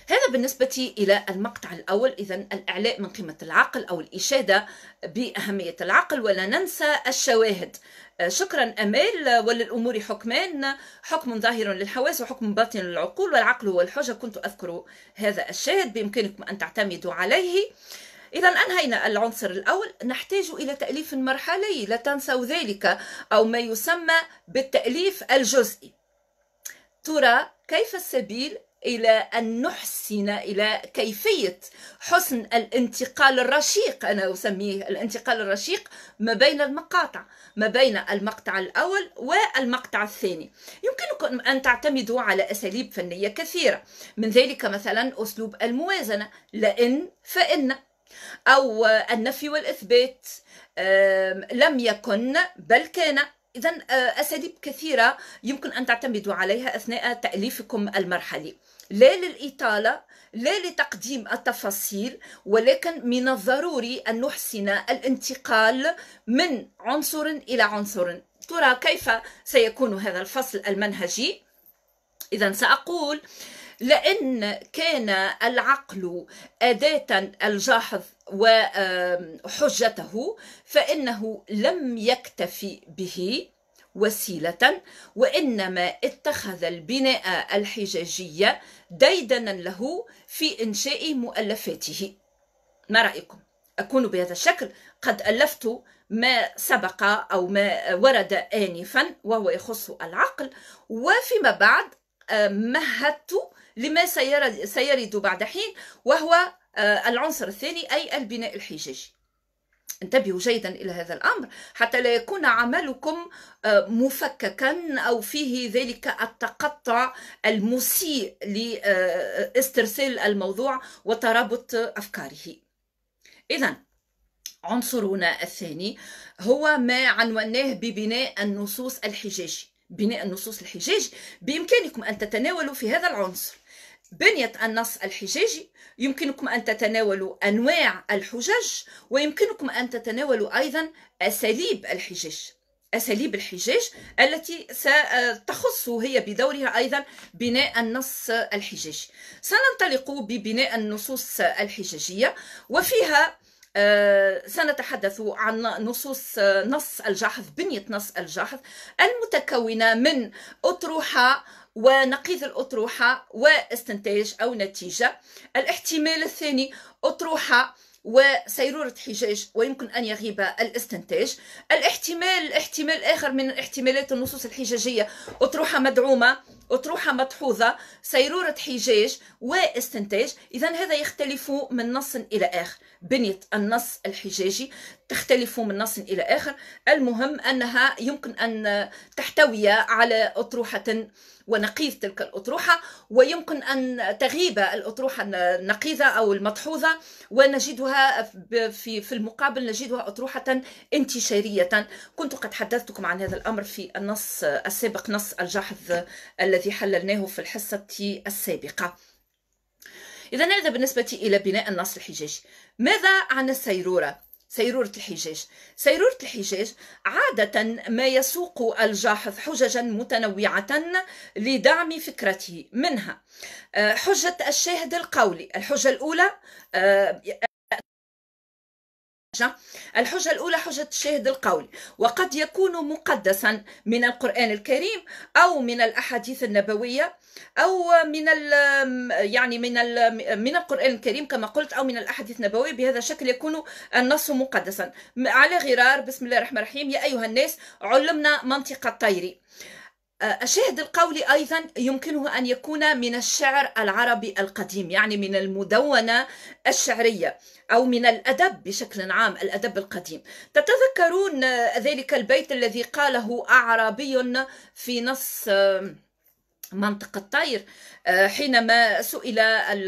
هذا بالنسبة إلى المقطع الأول إذا الإعلاء من قيمة العقل أو الإشادة بأهمية العقل ولا ننسى الشواهد آه، شكرا أمال آه، وللأمور حكمان حكم ظاهر للحواس وحكم باطن للعقول والعقل هو الحجة كنت أذكر هذا الشاهد بإمكانكم أن تعتمدوا عليه إذا أنهينا العنصر الأول نحتاج إلى تأليف مرحلي لا تنسوا ذلك أو ما يسمى بالتأليف الجزئي ترى كيف السبيل إلى أن نحسن إلى كيفية حسن الانتقال الرشيق أنا أسميه الانتقال الرشيق ما بين المقاطع ما بين المقطع الأول والمقطع الثاني يمكنكم أن تعتمدوا على أساليب فنية كثيرة من ذلك مثلا أسلوب الموازنة لأن فإن أو النفي والإثبات لم يكن بل كان إذا آه، أساليب كثيرة يمكن أن تعتمدوا عليها أثناء تأليفكم المرحلي لا للإطالة لا لتقديم التفاصيل ولكن من الضروري أن نحسن الانتقال من عنصر إلى عنصر ترى كيف سيكون هذا الفصل المنهجي إذا سأقول لأن كان العقل أداة الجاحظ وحجته فإنه لم يكتفي به وسيلة وإنما اتخذ البناء الحجاجية ديدنا له في إنشاء مؤلفاته ما رأيكم؟ أكون بهذا الشكل قد ألفت ما سبق أو ما ورد آنفا وهو يخص العقل وفيما بعد مهدت لما سيرد بعد حين وهو آه، العنصر الثاني أي البناء الحجاجي انتبهوا جيدا الى هذا الامر حتى لا يكون عملكم آه، مفككا او فيه ذلك التقطع المسيء لاسترسال آه، الموضوع وترابط افكاره اذا عنصرنا الثاني هو ما عنوناه ببناء النصوص الحجاجي بناء النصوص الحجاج بإمكانكم أن تتناولوا في هذا العنصر بنية النص الحجاجي يمكنكم أن تتناولوا أنواع الحجج ويمكنكم أن تتناولوا أيضا أساليب الحجاج أساليب الحجاج التي ستخص هي بدورها أيضا بناء النص الحجاجي سننطلق ببناء النصوص الحجاجية وفيها آه، سنتحدث عن نصوص نص الجحظ بنية نص الجحظ المتكونة من أطروحة ونقيض الأطروحة واستنتاج أو نتيجة الاحتمال الثاني أطروحة وسيرورة حجاج ويمكن أن يغيب الاستنتاج الاحتمال الاحتمال آخر من احتمالات النصوص الحجاجية أطروحة مدعومة أطروحة مدحوظة سيرورة حجاج واستنتاج إذا هذا يختلف من نص إلى آخر بنية النص الحجاجي تختلف من نص إلى آخر المهم أنها يمكن أن تحتوي على أطروحة ونقيض تلك الأطروحة ويمكن أن تغيب الأطروحة النقيضة أو المدحوظة ونجدها في, في المقابل نجدها أطروحة انتشارية كنت قد حدثتكم عن هذا الأمر في النص السابق نص الجحظ الذي الذي حللناه في الحصة السابقة إذا هذا بالنسبة إلى بناء النص الحجاجي ماذا عن السيرورة؟ سيرورة الحجاج سيرورة الحجاج عادة ما يسوق الجاحظ حججا متنوعة لدعم فكرته منها آه، حجة الشاهد القولي الحجة الأولى آه، الحجه الحجة الأولى حجة الشاهد القولي وقد يكون مقدسا من القرآن الكريم أو من الأحاديث النبوية أو من يعني من من القرآن الكريم كما قلت أو من الأحاديث النبوية بهذا الشكل يكون النص مقدسا على غرار بسم الله الرحمن الرحيم يا أيها الناس علمنا منطق الطير الشاهد آه، القولي أيضا يمكنه أن يكون من الشعر العربي القديم يعني من المدونة الشعرية أو من الأدب بشكل عام الأدب القديم تتذكرون آه، ذلك البيت الذي قاله أعرابي في نص آه، منطقة الطير حينما سئل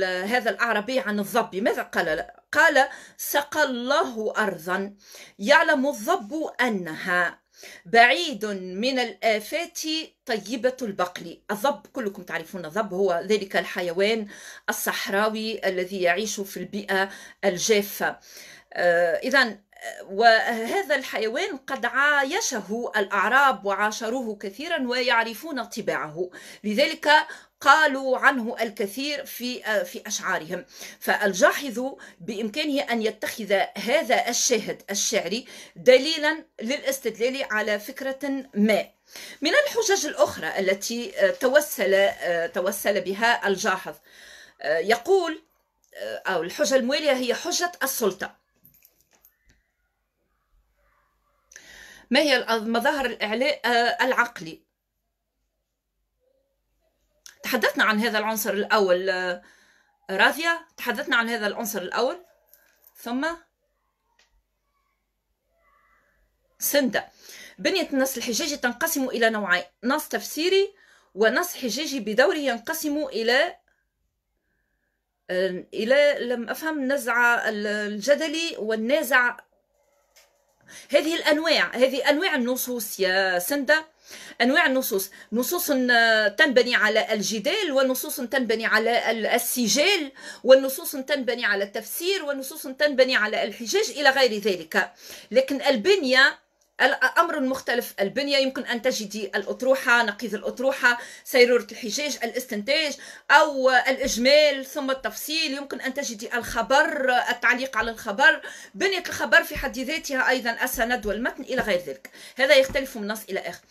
هذا الأعرابي عن الضب ماذا قال قال سقى الله أرضا يعلم الضب أنها بعيد من الآفات طيبة البقل الضب كلكم تعرفون الضب هو ذلك الحيوان الصحراوي الذي يعيش في البيئة الجافة آه، إذا آه، وهذا الحيوان قد عايشه الأعراب وعاشروه كثيرا ويعرفون طباعه لذلك قالوا عنه الكثير في آه، في أشعارهم فالجاحظ بإمكانه أن يتخذ هذا الشاهد الشعري دليلا للاستدلال على فكرة ما من الحجج الأخرى التي آه، توسل آه، توسل بها الجاحظ يقول أو الحجة الموالية هي حجة السلطة ما هي المظاهر الإعلاء العقلي تحدثنا عن هذا العنصر الأول آه، راضية تحدثنا عن هذا العنصر الأول ثم سندة بنية النص الحجاجي تنقسم إلى نوعين نص تفسيري ونص حجاجي بدوره ينقسم إلى آه، إلى لم أفهم نزع الجدلي والنازع هذه الأنواع هذه أنواع النصوص يا سندة انواع النصوص نصوص آه، تنبني على الجدال ونصوص تنبني على السجال ونصوص تنبني على التفسير ونصوص تنبني على الحجاج الى غير ذلك لكن البنيه الأمر مختلف البنية يمكن أن تجدي الأطروحة نقيض الأطروحة سيرورة الحجاج الاستنتاج أو الإجمال ثم التفصيل يمكن أن تجدي الخبر التعليق على الخبر بنية الخبر في حد ذاتها أيضا السند والمتن إلى غير ذلك هذا يختلف من نص إلى آخر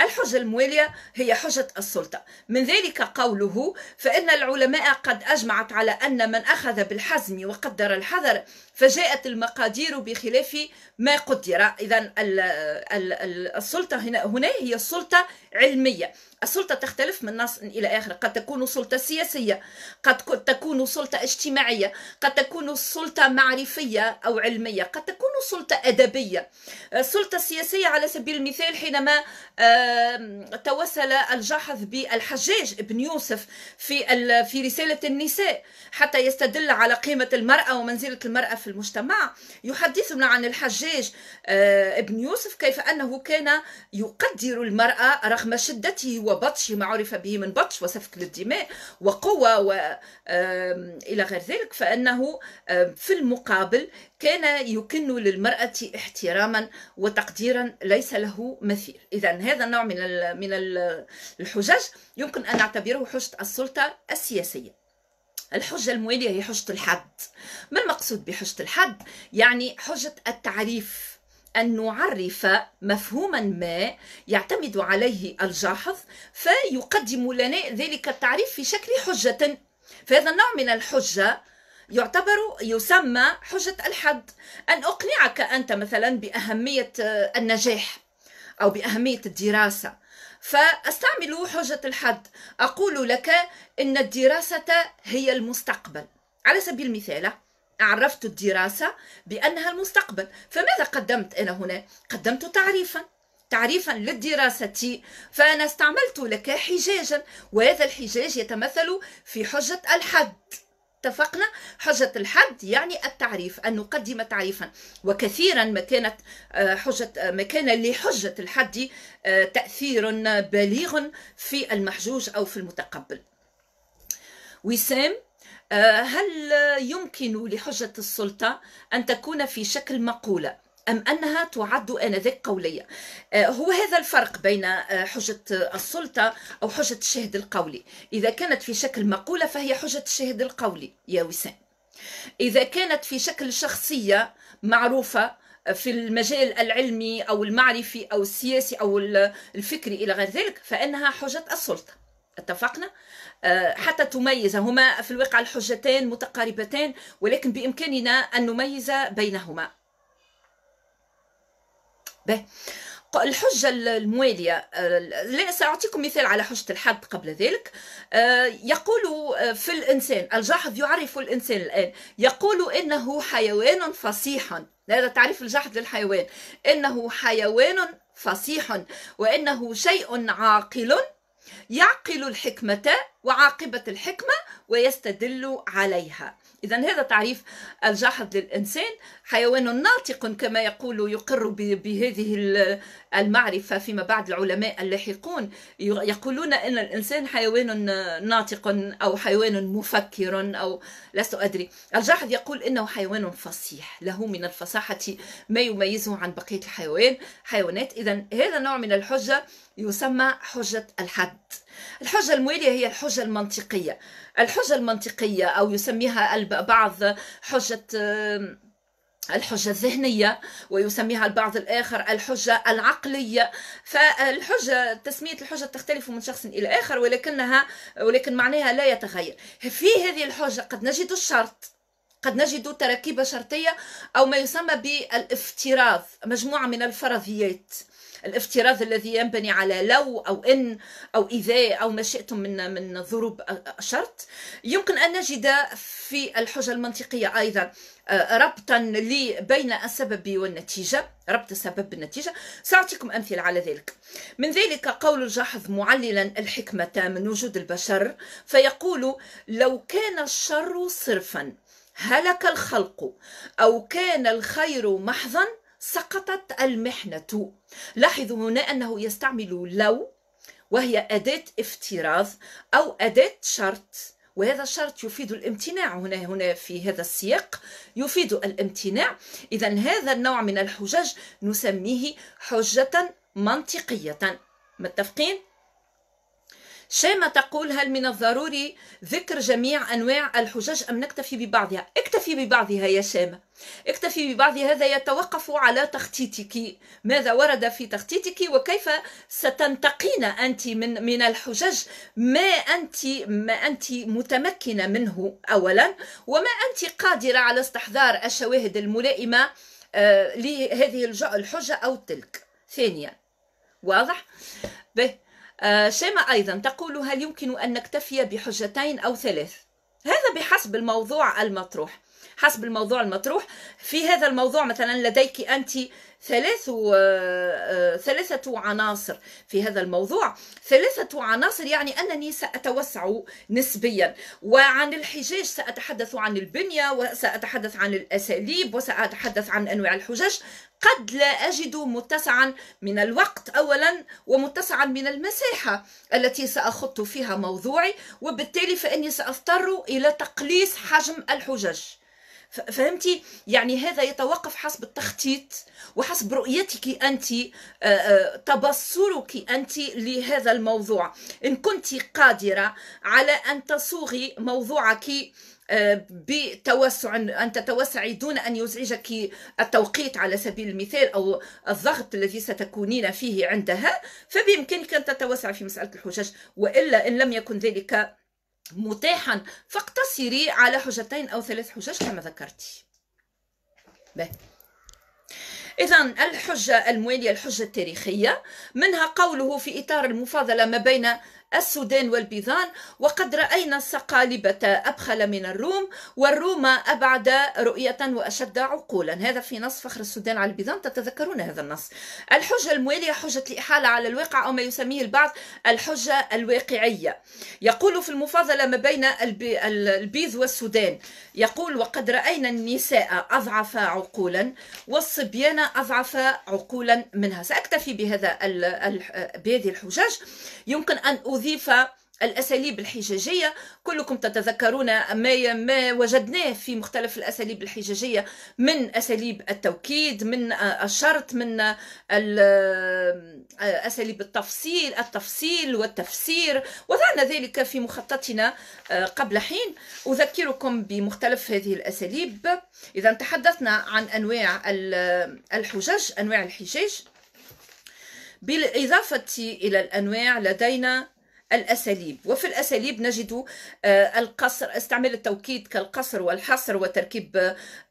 الحجة الموالية هي حجة السلطة من ذلك قوله فإن العلماء قد أجمعت على أن من أخذ بالحزم وقدر الحذر فجاءت المقادير بخلاف ما قدر إذا السلطة هنا, هنا هي السلطة علمية السلطة تختلف من نص إلى آخر قد تكون سلطة سياسية قد تكون سلطة اجتماعية قد تكون سلطة معرفية أو علمية قد تكون سلطة أدبية السلطة آه، السياسية على سبيل المثال حينما توسل الجاحظ بالحجاج بن يوسف في في رسالة النساء حتى يستدل على قيمة المرأة ومنزلة المرأة في المجتمع يحدثنا عن الحجاج آه، بن يوسف كيف أنه كان يقدر المرأة رغم شدته و وبطش ما عرف به من بطش وسفك للدماء وقوة إلى غير ذلك فأنه في المقابل كان يكن للمرأة احتراما وتقديرا ليس له مثيل إذا هذا النوع من من الحجج يمكن أن نعتبره حجة السلطة السياسية الحجة الموالية هي حجة الحد ما المقصود بحجة الحد؟ يعني حجة التعريف أن نعرف مفهوما ما يعتمد عليه الجاحظ فيقدم لنا ذلك التعريف في شكل حجة فهذا النوع من الحجة يعتبر يسمى حجة الحد أن أقنعك أنت مثلا بأهمية النجاح أو بأهمية الدراسة فأستعمل حجة الحد أقول لك إن الدراسة هي المستقبل على سبيل المثال عرفت الدراسة بأنها المستقبل فماذا قدمت أنا هنا؟ قدمت تعريفا تعريفا للدراسة فأنا استعملت لك حجاجا وهذا الحجاج يتمثل في حجة الحد اتفقنا حجة الحد يعني التعريف أن نقدم تعريفا وكثيرا ما كانت آه، حجة آه، ما كان لحجة الحد آه، تأثير بليغ في المحجوج أو في المتقبل وسام آه، هل يمكن لحجة السلطة أن تكون في شكل مقولة أم أنها تعد آنذاك قولية آه، هو هذا الفرق بين آه، حجة السلطة أو حجة الشهد القولي إذا كانت في شكل مقولة فهي حجة الشهد القولي يا وسام إذا كانت في شكل شخصية معروفة في المجال العلمي أو المعرفي أو السياسي أو الفكري إلى غير ذلك فإنها حجة السلطة اتفقنا آه، حتى تميز هما في الواقع الحجتان متقاربتان ولكن بإمكاننا أن نميز بينهما به الحجة الموالية آه، لا سأعطيكم مثال على حجة الحد قبل ذلك آه، يقول في الإنسان الجحظ يعرف الإنسان الآن يقول إنه حيوان فصيح هذا تعريف الجحظ للحيوان إنه حيوان فصيح وإنه شيء عاقل يعقل الحكمة وعاقبة الحكمة ويستدل عليها إذا هذا تعريف الجاحظ للإنسان حيوان ناطق كما يقول يقر بهذه المعرفة فيما بعد العلماء اللاحقون يقولون أن الإنسان حيوان ناطق أو حيوان مفكر أو لست أدري الجاحظ يقول إنه حيوان فصيح له من الفصاحة ما يميزه عن بقية الحيوان حيوانات إذا هذا نوع من الحجة يسمى حجة الحد الحجة الموالية هي الحجة المنطقية الحجة المنطقية أو يسميها البعض حجة الحجة الذهنية ويسميها البعض الآخر الحجة العقلية فالحجة تسمية الحجة تختلف من شخص إلى آخر ولكنها ولكن معناها لا يتغير في هذه الحجة قد نجد الشرط قد نجد تركيبة شرطية أو ما يسمى بالافتراض مجموعة من الفرضيات الافتراض الذي ينبني على لو أو إن أو إذا أو ما شئتم من من ضروب شرط يمكن أن نجد في الحجة المنطقية أيضا آه، ربطا لي بين السبب والنتيجة ربط السبب بالنتيجة سأعطيكم أمثلة على ذلك من ذلك قول الجاحظ معللا الحكمة من وجود البشر فيقول لو كان الشر صرفا هلك الخلق أو كان الخير محضا سقطت المحنة لاحظوا هنا أنه يستعمل لو وهي أداة افتراض أو أداة شرط وهذا الشرط يفيد الامتناع هنا هنا في هذا السياق يفيد الامتناع إذا هذا النوع من الحجج نسميه حجة منطقية متفقين؟ شيما تقول هل من الضروري ذكر جميع أنواع الحجج أم نكتفي ببعضها اكتفي ببعضها يا شيما اكتفي ببعض هذا يتوقف على تخطيطك ماذا ورد في تخطيطك وكيف ستنتقين أنت من, من الحجج ما أنت, ما أنت متمكنة منه أولا وما أنت قادرة على استحضار الشواهد الملائمة آه، لهذه الحجة أو تلك ثانيا واضح؟ به آه، شيماء أيضا تقول هل يمكن أن نكتفي بحجتين أو ثلاث هذا بحسب الموضوع المطروح حسب الموضوع المطروح في هذا الموضوع مثلا لديك أنت ثلاث آه، آه، ثلاثة عناصر في هذا الموضوع ثلاثة عناصر يعني أنني سأتوسع نسبيا وعن الحجاج سأتحدث عن البنية وسأتحدث عن الأساليب وسأتحدث عن أنواع الحجاج قد لا أجد متسعا من الوقت أولا ومتسعا من المساحة التي سأخط فيها موضوعي وبالتالي فإني سأضطر إلى تقليص حجم الحجج فهمتي يعني هذا يتوقف حسب التخطيط وحسب رؤيتك انت تبصرك انت لهذا الموضوع ان كنت قادره على ان تصوغي موضوعك بتوسع أن تتوسعي دون أن يزعجك التوقيت على سبيل المثال أو الضغط الذي ستكونين فيه عندها فبإمكانك أن تتوسعي في مسألة الحجج وإلا إن لم يكن ذلك متاحا فاقتصري على حجتين أو ثلاث حجج كما ذكرتي به. إذا الحجة الموالية الحجة التاريخية منها قوله في إطار المفاضلة ما بين السودان والبيضان وقد رأينا الصقالبة أبخل من الروم والروم أبعد رؤية وأشد عقولا هذا في نص فخر السودان على البيضان تتذكرون هذا النص الحجة الموالية حجة الإحالة على الواقع أو ما يسميه البعض الحجة الواقعية يقول في المفاضلة ما بين البيض والسودان يقول وقد رأينا النساء أضعف عقولا والصبيان أضعف عقولا منها سأكتفي بهذا بهذه الحجج يمكن أن أذكر الوظيفة الأساليب الحجاجية كلكم تتذكرون ما, ما وجدناه في مختلف الأساليب الحجاجية من أساليب التوكيد من الشرط من أساليب التفصيل التفصيل والتفسير وضعنا ذلك في مخططنا آه، قبل حين أذكركم بمختلف هذه الأساليب إذا تحدثنا عن أنواع الحجج أنواع الحجاج بالإضافة إلى الأنواع لدينا الأساليب وفي الأساليب نجد آه، القصر استعمال التوكيد كالقصر والحصر وتركيب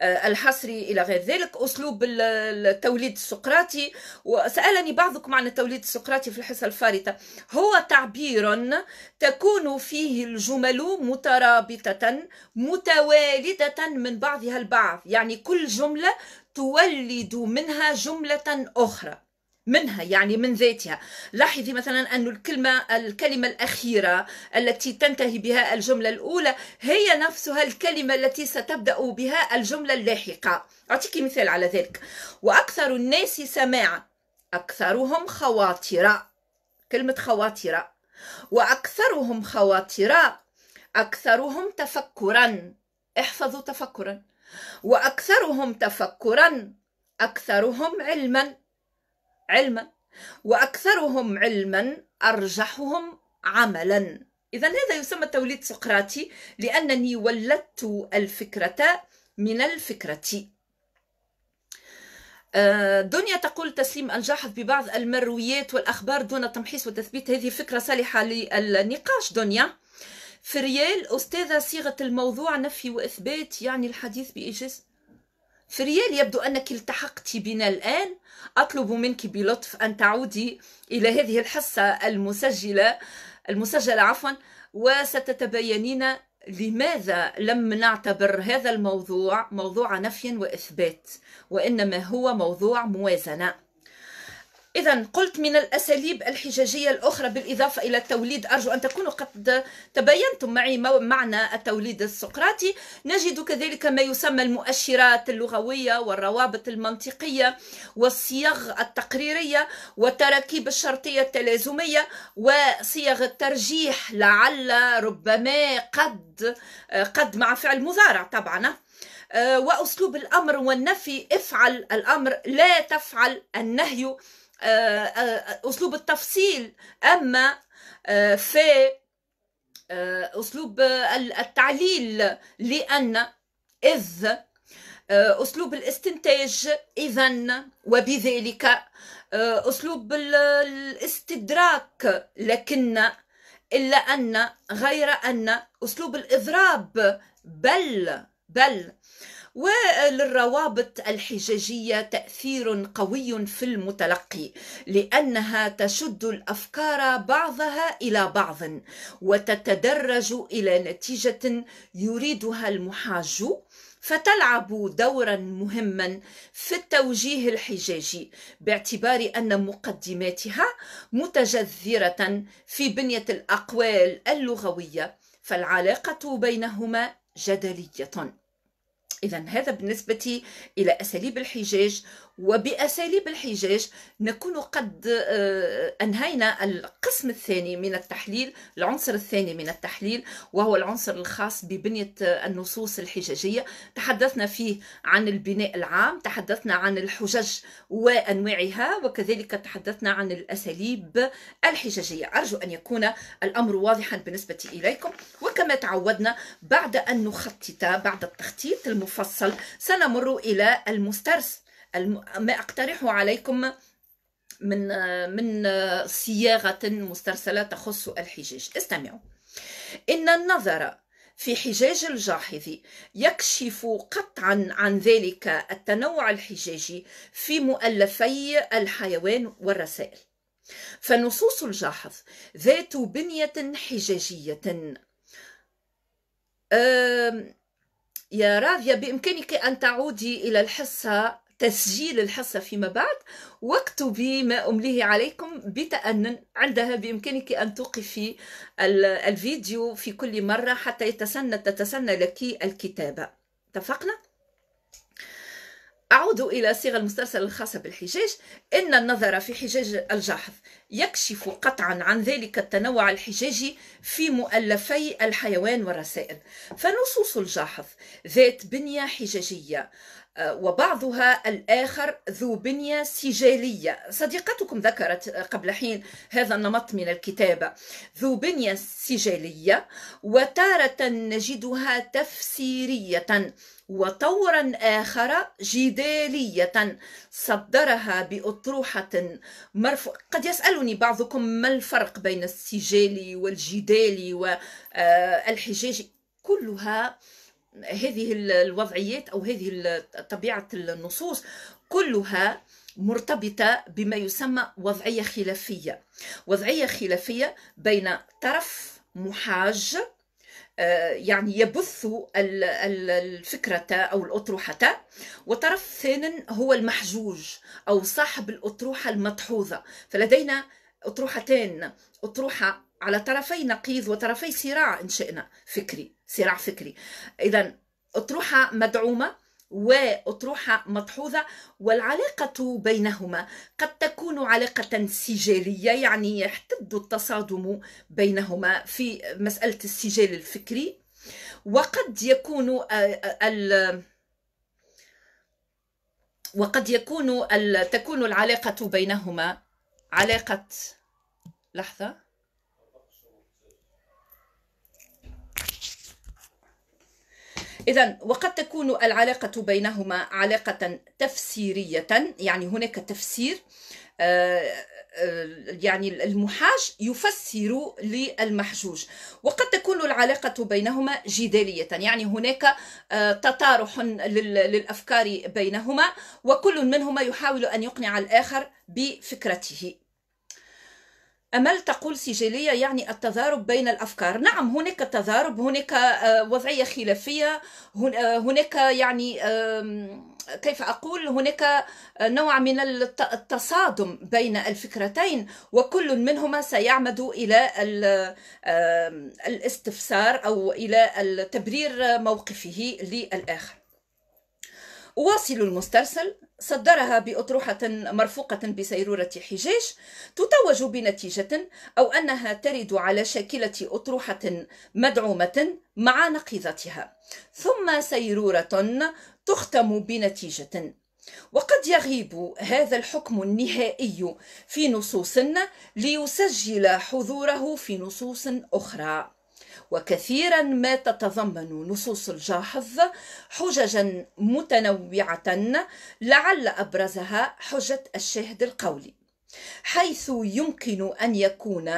آه، الحصري إلى غير ذلك أسلوب التوليد السقراطي وسألني بعضكم عن التوليد السقراطي في الحصة الفارطة هو تعبير تكون فيه الجمل مترابطة متوالدة من بعضها البعض يعني كل جملة تولد منها جملة أخرى منها يعني من ذاتها لاحظي مثلا أن الكلمة الكلمة الأخيرة التي تنتهي بها الجملة الأولى هي نفسها الكلمة التي ستبدأ بها الجملة اللاحقة أعطيك مثال على ذلك وأكثر الناس سماعا أكثرهم خواطر كلمة خواطر وأكثرهم خواطر أكثرهم تفكرا احفظوا تفكرا وأكثرهم تفكرا أكثرهم علما علما واكثرهم علما ارجحهم عملا اذا هذا يسمى توليد سقراطي لانني ولدت الفكره من الفكره آه، دنيا تقول تسليم الجاحظ ببعض المرويات والأخبار دون تمحيص وتثبيت هذه فكرة صالحة للنقاش دنيا فريال أستاذة صيغة الموضوع نفي وإثبات يعني الحديث بإيجاز فريال يبدو أنك التحقت بنا الآن أطلب منك بلطف أن تعودي إلى هذه الحصة المسجلة المسجلة عفوا وستتبينين لماذا لم نعتبر هذا الموضوع موضوع نفي وإثبات وإنما هو موضوع موازنة إذا قلت من الأساليب الحجاجية الأخرى بالإضافة إلى التوليد أرجو أن تكونوا قد تبينتم معي معنى التوليد السقراطي نجد كذلك ما يسمى المؤشرات اللغوية والروابط المنطقية والصيغ التقريرية والتراكيب الشرطية التلازمية وصيغ الترجيح لعل ربما قد قد مع فعل مضارع طبعا آه، وأسلوب الأمر والنفي افعل الأمر لا تفعل النهي آه، آه، اسلوب التفصيل اما آه، في اسلوب التعليل لان اذ اسلوب الاستنتاج اذا وبذلك اسلوب الاستدراك لكن الا ان غير ان اسلوب الاضراب بل بل وللروابط الحجاجية تأثير قوي في المتلقي لأنها تشد الأفكار بعضها إلى بعض وتتدرج إلى نتيجة يريدها المحاج فتلعب دورا مهما في التوجيه الحجاجي باعتبار ان مقدماتها متجذره في بنيه الاقوال اللغويه فالعلاقه بينهما جدليه إذا هذا بالنسبة إلى أساليب الحجاج وبأساليب الحجاج نكون قد آه، أنهينا القسم الثاني من التحليل العنصر الثاني من التحليل وهو العنصر الخاص ببنية آه، النصوص الحجاجية تحدثنا فيه عن البناء العام تحدثنا عن الحجج وأنواعها وكذلك تحدثنا عن الأساليب الحجاجية أرجو أن يكون الأمر واضحا بالنسبة إليكم وكما تعودنا بعد أن نخطط بعد التخطيط المفصل سنمر إلى المسترس ما اقترح عليكم من من صياغة مسترسلة تخص الحجاج استمعوا إن النظر في حجاج الجاحظ يكشف قطعا عن ذلك التنوع الحجاجي في مؤلفي الحيوان والرسائل فنصوص الجاحظ ذات بنية حجاجية يا راضية بإمكانك أن تعودي إلى الحصة تسجيل الحصة فيما بعد واكتبي ما أمليه عليكم بتأنن عندها بإمكانك أن توقفي الفيديو في كل مرة حتى يتسنى تتسنى لك الكتابة اتفقنا؟ أعود إلى صيغة المسترسل الخاصة بالحجاج إن النظر في حجاج الجحظ يكشف قطعا عن ذلك التنوع الحجاجي في مؤلفي الحيوان والرسائل فنصوص الجحظ ذات بنية حجاجية وبعضها الآخر ذو بنية سجالية صديقتكم ذكرت قبل حين هذا النمط من الكتابة ذو بنية سجالية وتارة نجدها تفسيرية وطورا آخر جدالية صدرها بأطروحة مرفوعة قد يسألني بعضكم ما الفرق بين السجالي والجدالي والحجاجي كلها هذه الوضعيات او هذه طبيعه النصوص كلها مرتبطه بما يسمى وضعيه خلافيه وضعيه خلافيه بين طرف محاج آه، يعني يبث الفكرة أو الأطروحة وطرف ثان هو المحجوج أو صاحب الأطروحة المدحوظة فلدينا أطروحتان أطروحة على طرفي نقيض وطرفي صراع إن شئنا فكري صراع فكري إذا أطروحة مدعومة وأطروحة مدحوظة والعلاقة بينهما قد تكون علاقة سجالية يعني يحتد التصادم بينهما في مسألة السجال الفكري وقد يكون ال وقد يكون تكون العلاقة بينهما علاقة لحظة إذا وقد تكون العلاقة بينهما علاقة تفسيرية يعني هناك تفسير آه، آه، يعني المحاج يفسر للمحجوج وقد تكون العلاقة بينهما جدالية يعني هناك آه، تطارح للأفكار بينهما وكل منهما يحاول أن يقنع الآخر بفكرته أمل تقول سجلية يعني التضارب بين الأفكار نعم هناك تضارب هناك آه، وضعية خلافية آه، هناك يعني كيف أقول هناك آه، نوع من التصادم بين الفكرتين وكل منهما سيعمد إلى الاستفسار أو إلى تبرير موقفه للآخر أواصل المسترسل صدرها بأطروحة مرفوقة بسيرورة حجاج تتوج بنتيجة أو أنها ترد على شاكلة أطروحة مدعومة مع نقيضتها ثم سيرورة تختم بنتيجة وقد يغيب هذا الحكم النهائي في نصوص ليسجل حضوره في نصوص أخرى وكثيرا ما تتضمن نصوص الجاحظ حججا متنوعة لعل أبرزها حجة الشاهد القولي حيث يمكن أن يكون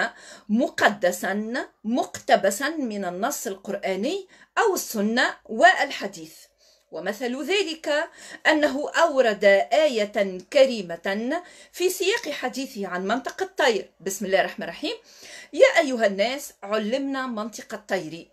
مقدسا مقتبسا من النص القرآني أو السنة والحديث ومثل ذلك أنه أورد آية كريمة في سياق حديثه عن منطق الطير بسم الله الرحمن الرحيم يا أيها الناس علمنا منطق الطير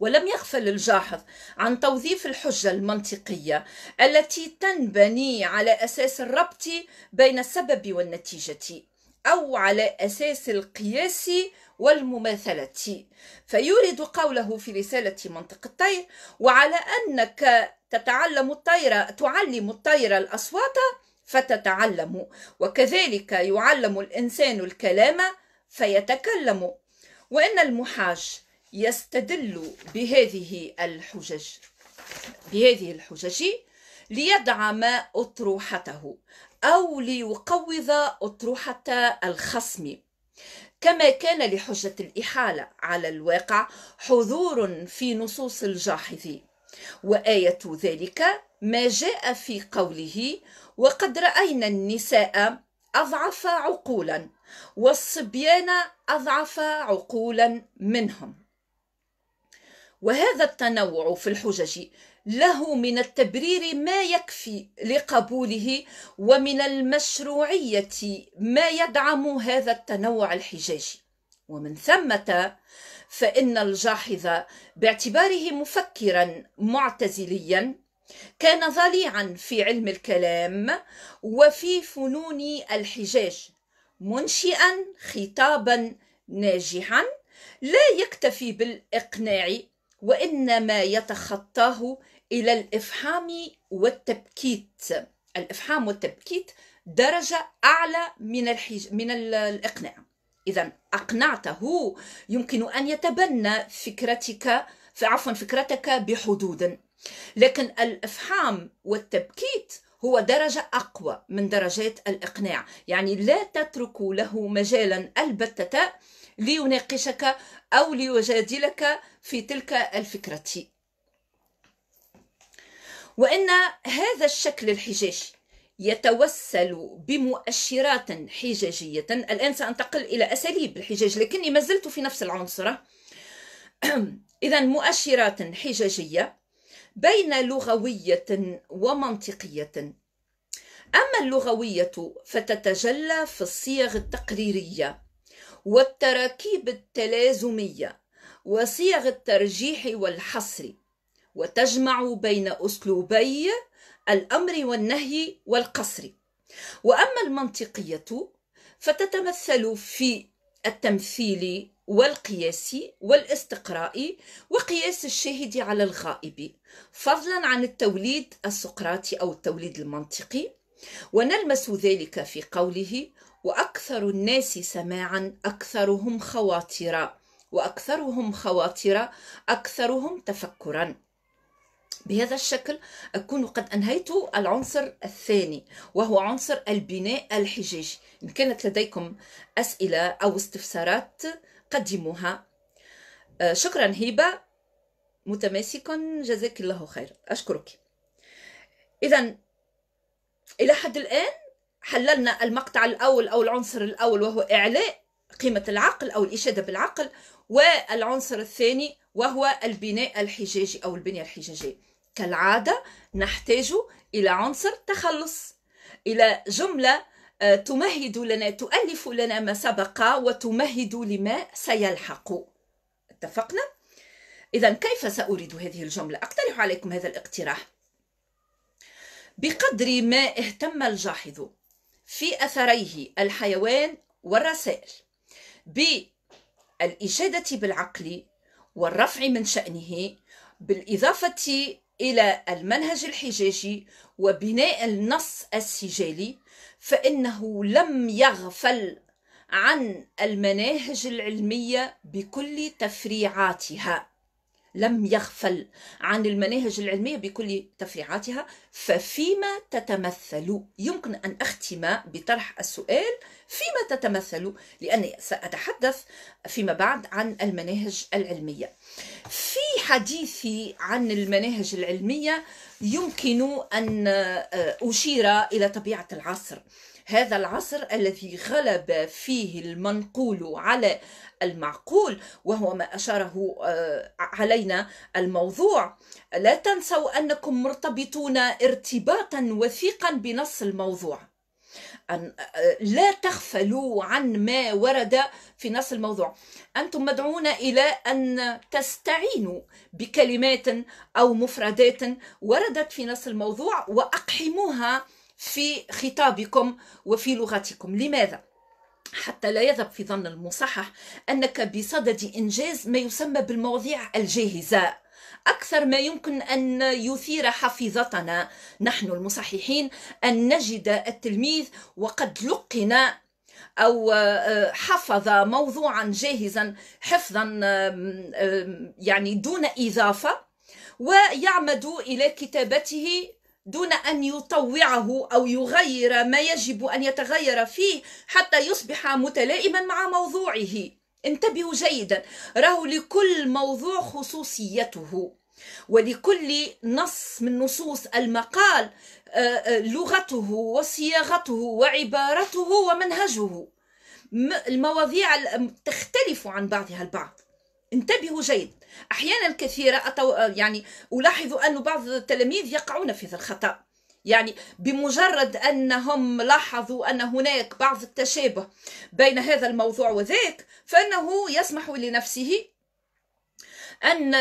ولم يغفل الجاحظ عن توظيف الحجة المنطقية التي تنبني على أساس الربط بين السبب والنتيجة أو على أساس القياس والمماثلة فيورد قوله في رسالة منطق الطير وعلى أنك تتعلم الطير تعلم الطير الأصوات فتتعلم وكذلك يعلم الإنسان الكلام فيتكلم وإن المحاج يستدل بهذه الحجج بهذه الحجج ليدعم أطروحته أو ليقوض أطروحة الخصم كما كان لحجة الإحالة على الواقع حضور في نصوص الجاحظ وآية ذلك ما جاء في قوله وقد رأينا النساء أضعف عقولا والصبيان أضعف عقولا منهم وهذا التنوع في الحجج له من التبرير ما يكفي لقبوله ومن المشروعية ما يدعم هذا التنوع الحجاجي ومن ثمة فإن الجاحظ باعتباره مفكرا معتزليا كان ظليعا في علم الكلام وفي فنون الحجاج منشئا خطابا ناجحا لا يكتفي بالإقناع وإنما يتخطاه إلى الإفحام والتبكيت الإفحام والتبكيت درجة أعلى من الحج... من الإقناع إذا أقنعته يمكن أن يتبنى فكرتك عفوا فكرتك بحدود لكن الإفحام والتبكيت هو درجة أقوى من درجات الإقناع يعني لا تترك له مجالا البتة ليناقشك أو ليجادلك في تلك الفكرة وأن هذا الشكل الحجاجي يتوسل بمؤشرات حجاجية الآن سأنتقل إلى أساليب الحجاج لكني ما زلت في نفس العنصرة إذا مؤشرات حجاجية بين لغوية ومنطقية أما اللغوية فتتجلى في الصيغ التقريرية والتراكيب التلازمية وصيغ الترجيح والحصر وتجمع بين أسلوبي الأمر والنهي والقصر وأما المنطقية فتتمثل في التمثيل والقياس والاستقراء وقياس الشاهد على الغائب فضلا عن التوليد السقراطي أو التوليد المنطقي ونلمس ذلك في قوله وأكثر الناس سماعا أكثرهم خواطرا وأكثرهم خواطرا أكثرهم تفكرا بهذا الشكل أكون قد أنهيت العنصر الثاني وهو عنصر البناء الحجاجي إن كانت لديكم أسئلة أو استفسارات قدموها آه، شكرا هبة متماسك جزاك الله خير أشكرك إذا إلى حد الآن حللنا المقطع الأول أو العنصر الأول وهو إعلاء قيمة العقل أو الإشادة بالعقل والعنصر الثاني وهو البناء الحجاجي أو البنية الحجاجية كالعادة نحتاج إلى عنصر تخلص إلى جملة آه، تمهد لنا تؤلف لنا ما سبق وتمهد لما سيلحق اتفقنا؟ إذا كيف سأريد هذه الجملة؟ أقترح عليكم هذا الاقتراح بقدر ما اهتم الجاحظ في أثريه الحيوان والرسائل بالإشادة بالعقل والرفع من شأنه بالإضافة إلى المنهج الحجاجي وبناء النص السجالي فإنه لم يغفل عن المناهج العلمية بكل تفريعاتها لم يغفل عن المناهج العلمية بكل تفريعاتها ففيما تتمثل يمكن أن أختم بطرح السؤال فيما تتمثل لأني سأتحدث فيما بعد عن المناهج العلمية في حديثي عن المناهج العلمية يمكن أن آه، أشير إلى طبيعة العصر هذا العصر الذي غلب فيه المنقول على المعقول وهو ما أشاره آه، علينا الموضوع لا تنسوا أنكم مرتبطون ارتباطا وثيقا بنص الموضوع أن آه، لا تغفلوا عن ما ورد في نص الموضوع أنتم مدعون إلى أن تستعينوا بكلمات أو مفردات وردت في نص الموضوع وأقحموها في خطابكم وفي لغتكم لماذا حتى لا يذهب في ظن المصحح انك بصدد انجاز ما يسمى بالمواضيع الجاهزه أكثر ما يمكن أن يثير حفيظتنا نحن المصححين أن نجد التلميذ وقد لقن أو آه، حفظ موضوعا جاهزا حفظا يعني دون إضافة ويعمد إلى كتابته دون ان يطوعه او يغير ما يجب ان يتغير فيه حتى يصبح متلائما مع موضوعه انتبهوا جيدا راه لكل موضوع خصوصيته ولكل نص من نصوص المقال آه، آه، لغته وصياغته وعبارته ومنهجه المواضيع تختلف عن بعضها البعض انتبهوا جيدا أحيانا كثيرة أتو يعني ألاحظ أن بعض التلاميذ يقعون في هذا الخطأ يعني بمجرد أنهم لاحظوا أن هناك بعض التشابه بين هذا الموضوع وذاك فإنه يسمح لنفسه أن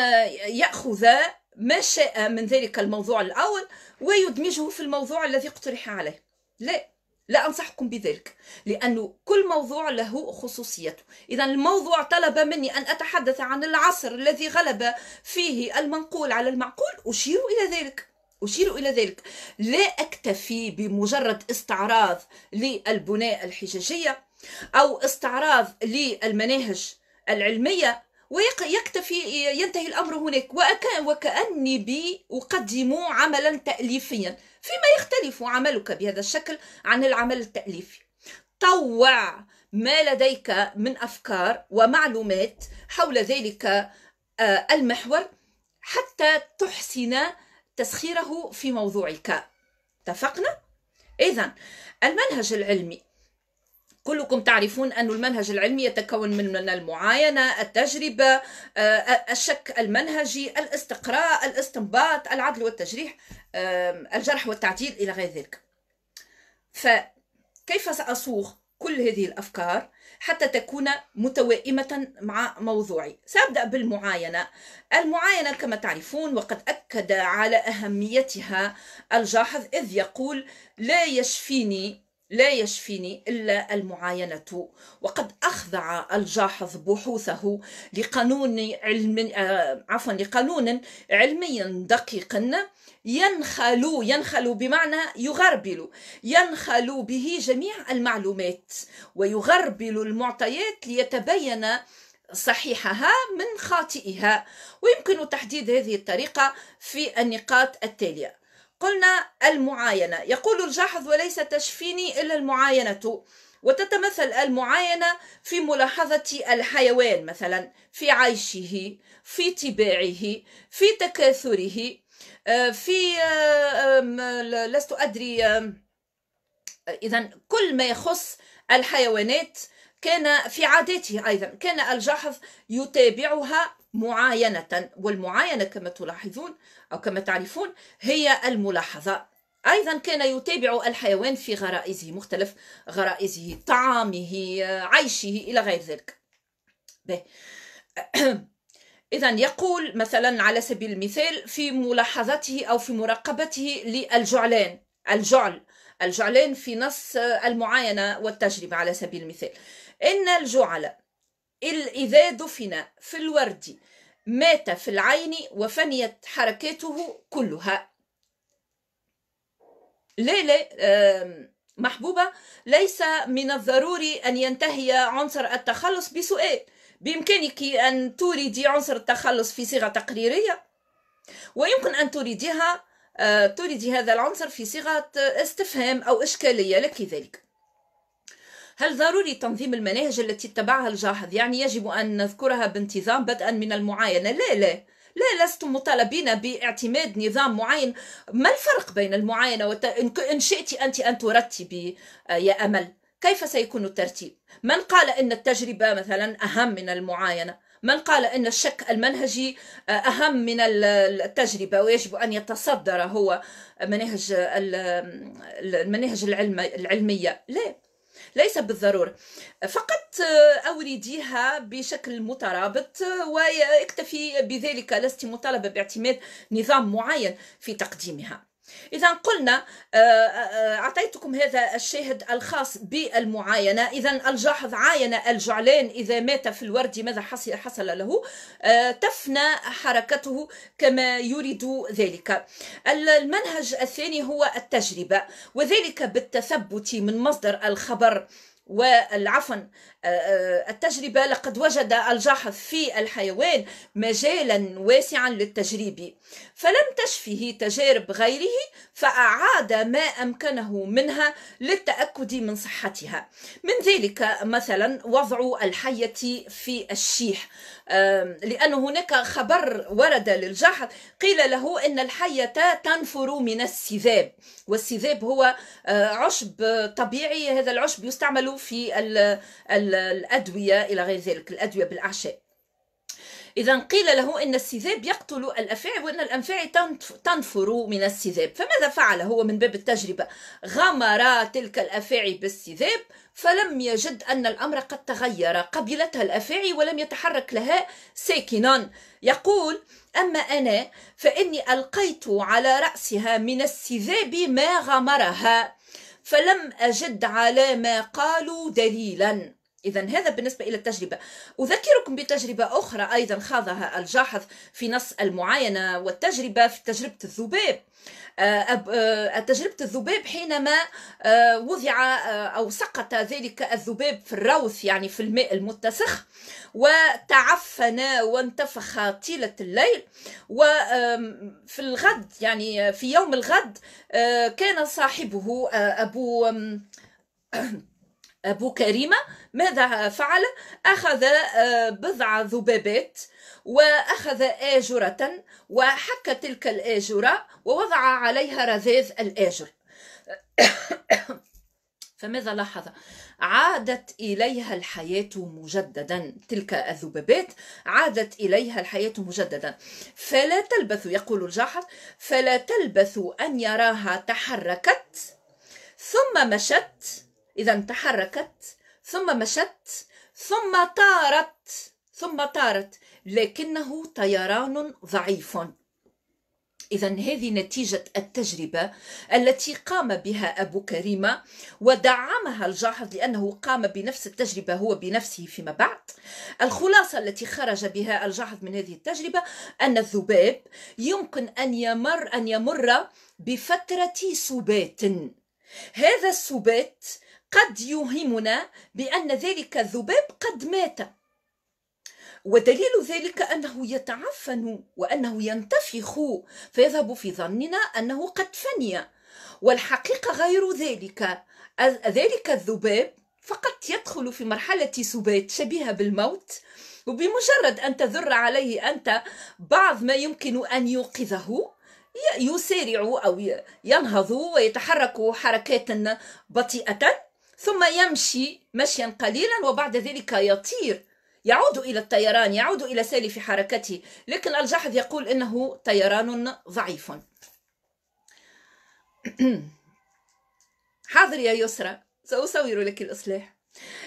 يأخذ ما شاء من ذلك الموضوع الأول ويدمجه في الموضوع الذي اقترح عليه لا لا أنصحكم بذلك لأنه كل موضوع له خصوصيته إذا الموضوع طلب مني أن أتحدث عن العصر الذي غلب فيه المنقول على المعقول أشير إلى ذلك أشير إلى ذلك لا أكتفي بمجرد استعراض للبناء الحجاجية أو استعراض للمناهج العلمية ويكتفي ينتهي الأمر هناك وكأني بي أقدم عملا تأليفيا فيما يختلف عملك بهذا الشكل عن العمل التأليفي طوع ما لديك من أفكار ومعلومات حول ذلك آه، المحور حتى تحسن تسخيره في موضوعك اتفقنا؟ إذا المنهج العلمي كلكم تعرفون أن المنهج العلمي يتكون من المعاينة التجربة آه، الشك المنهجي الاستقراء الاستنباط العدل والتجريح الجرح والتعديل إلى غير ذلك فكيف سأصوغ كل هذه الأفكار حتى تكون متوائمة مع موضوعي سأبدأ بالمعاينة المعاينة كما تعرفون وقد أكد على أهميتها الجاحظ إذ يقول لا يشفيني لا يشفيني إلا المعاينة وقد أخضع الجاحظ بحوثه لقانون علم آه، عفوا لقانون علمي دقيق ينخل ينخل بمعنى يغربل ينخل به جميع المعلومات ويغربل المعطيات ليتبين صحيحها من خاطئها ويمكن تحديد هذه الطريقة في النقاط التالية قلنا المعاينة يقول الجاحظ وليس تشفيني إلا المعاينة وتتمثل المعاينة في ملاحظة الحيوان مثلا في عيشه في تباعه في تكاثره آه، في آه، لست أدري إذا كل ما يخص الحيوانات كان في عاداته أيضا كان الجاحظ يتابعها معاينة والمعاينة كما تلاحظون أو كما تعرفون هي الملاحظة أيضا كان يتابع الحيوان في غرائزه مختلف غرائزه طعامه عيشه إلى غير ذلك إذا يقول مثلا على سبيل المثال في ملاحظته أو في مراقبته للجعلان الجعل الجعلان في نص المعاينة والتجربة على سبيل المثال إن الجعل إذا دفن في الورد مات في العين وفنيت حركاته كلها ليلى محبوبة ليس من الضروري أن ينتهي عنصر التخلص بسؤال بإمكانك أن توردي عنصر التخلص في صيغة تقريرية ويمكن أن تريديها آه، توردي هذا العنصر في صيغة استفهام أو إشكالية لك ذلك هل ضروري تنظيم المناهج التي اتبعها الجاحظ يعني يجب أن نذكرها بانتظام بدءا من المعاينة لا لا لا لستم مطالبين باعتماد نظام معين ما الفرق بين المعاينة وت... إن شئت أنت أن ترتبي آه، يا أمل كيف سيكون الترتيب من قال أن التجربة مثلا أهم من المعاينة من قال ان الشك المنهجي آه، اهم من التجربه ويجب ان يتصدر هو مناهج المناهج العلميه لا ليس بالضرورة فقط أورديها بشكل مترابط ويكتفي بذلك لست مطالبة باعتماد نظام معين في تقديمها اذا قلنا آه، آه، آه، اعطيتكم هذا الشاهد الخاص بالمعاينه اذا الجاحظ عاين الجعلان اذا مات في الورد ماذا حصل له تفنى حركته كما يريد ذلك المنهج الثاني هو التجربه وذلك بالتثبت من مصدر الخبر والعفن آه، آه، التجربة لقد وجد الجاحظ في الحيوان مجالا واسعا للتجريب فلم تشفه تجارب غيره فأعاد ما أمكنه منها للتأكد من صحتها من ذلك مثلا وضع الحية في الشيح لأن هناك خبر ورد للجحر قيل له أن الحية تنفر من السذاب والسذاب هو آه، عشب طبيعي هذا العشب يستعمل في الأدوية إلى غير ذلك الأدوية بالأعشاب إذا قيل له إن السذاب يقتل الأفاعي وإن الأنفاعي تنفر من السذاب فماذا فعل هو من باب التجربة غمر تلك الأفاعي بالسذاب فلم يجد أن الأمر قد تغير قبلتها الأفاعي ولم يتحرك لها ساكنا يقول أما أنا فإني ألقيت على رأسها من السذاب ما غمرها فلم أجد على ما قالوا دليلا إذا هذا بالنسبة إلى التجربة أذكركم بتجربة أخرى أيضا خاضها الجاحظ في نص المعاينة والتجربة في تجربة الذباب آه، آه، تجربة الذباب حينما آه، وضع أو سقط ذلك الذباب في الروث يعني في الماء المتسخ وتعفن وانتفخ طيلة الليل وفي الغد يعني في يوم الغد كان صاحبه أبو أبو كريمة ماذا فعل؟ أخذ آه، بضع ذبابات وأخذ آجرة وحك تلك الآجرة ووضع عليها رذاذ الآجر فماذا لاحظ؟ عادت إليها الحياة مجددا تلك الذبابات عادت إليها الحياة مجددا فلا تلبث يقول الجاحظ فلا تلبث أن يراها تحركت ثم مشت إذا تحركت ثم مشت ثم طارت ثم طارت لكنه طيران ضعيف إذا هذه نتيجة التجربة التي قام بها أبو كريمة ودعمها الجاحظ لأنه قام بنفس التجربة هو بنفسه فيما بعد الخلاصة التي خرج بها الجاحظ من هذه التجربة أن الذباب يمكن أن يمر أن يمر بفترة سبات هذا السبات قد يوهمنا بأن ذلك الذباب قد مات ودليل ذلك أنه يتعفن وأنه ينتفخ فيذهب في ظننا أنه قد فني والحقيقة غير ذلك ذلك الذباب فقط يدخل في مرحلة سبات شبيهة بالموت وبمجرد أن تذر عليه أنت بعض ما يمكن أن يوقظه يسارع أو ينهض ويتحرك حركات بطيئة ثم يمشي مشيا قليلا وبعد ذلك يطير يعود إلى الطيران يعود إلى سالف حركته لكن الجحظ يقول إنه طيران ضعيف حاضر يا يسرى سأصور لك الإصلاح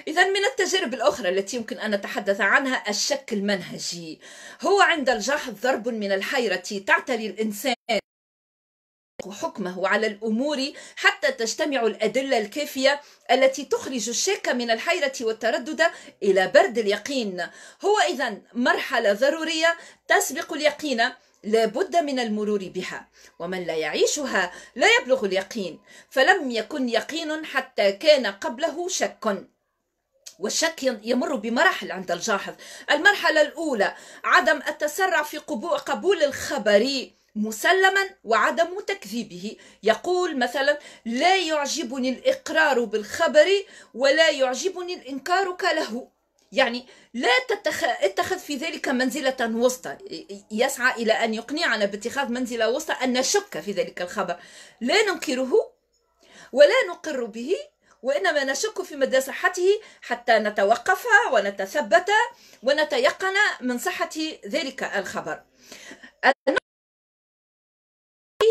إذا من التجارب الأخرى التي يمكن أن نتحدث عنها الشك المنهجي هو عند الجحظ ضرب من الحيرة تعتري الإنسان حكمه على الامور حتى تجتمع الادله الكافيه التي تخرج الشك من الحيره والتردد الى برد اليقين هو اذا مرحله ضروريه تسبق اليقين لابد من المرور بها ومن لا يعيشها لا يبلغ اليقين فلم يكن يقين حتى كان قبله شك والشك يمر بمراحل عند الجاحظ المرحله الاولى عدم التسرع في قبول الخبر مسلما وعدم تكذيبه يقول مثلا لا يعجبني الإقرار بالخبر ولا يعجبني الإنكار له يعني لا تتخ... اتخذ في ذلك منزلة وسطى يسعى إلى أن يقنعنا باتخاذ منزلة وسطى أن نشك في ذلك الخبر لا ننكره ولا نقر به وإنما نشك في مدى صحته حتى نتوقف ونتثبت ونتيقن من صحة ذلك الخبر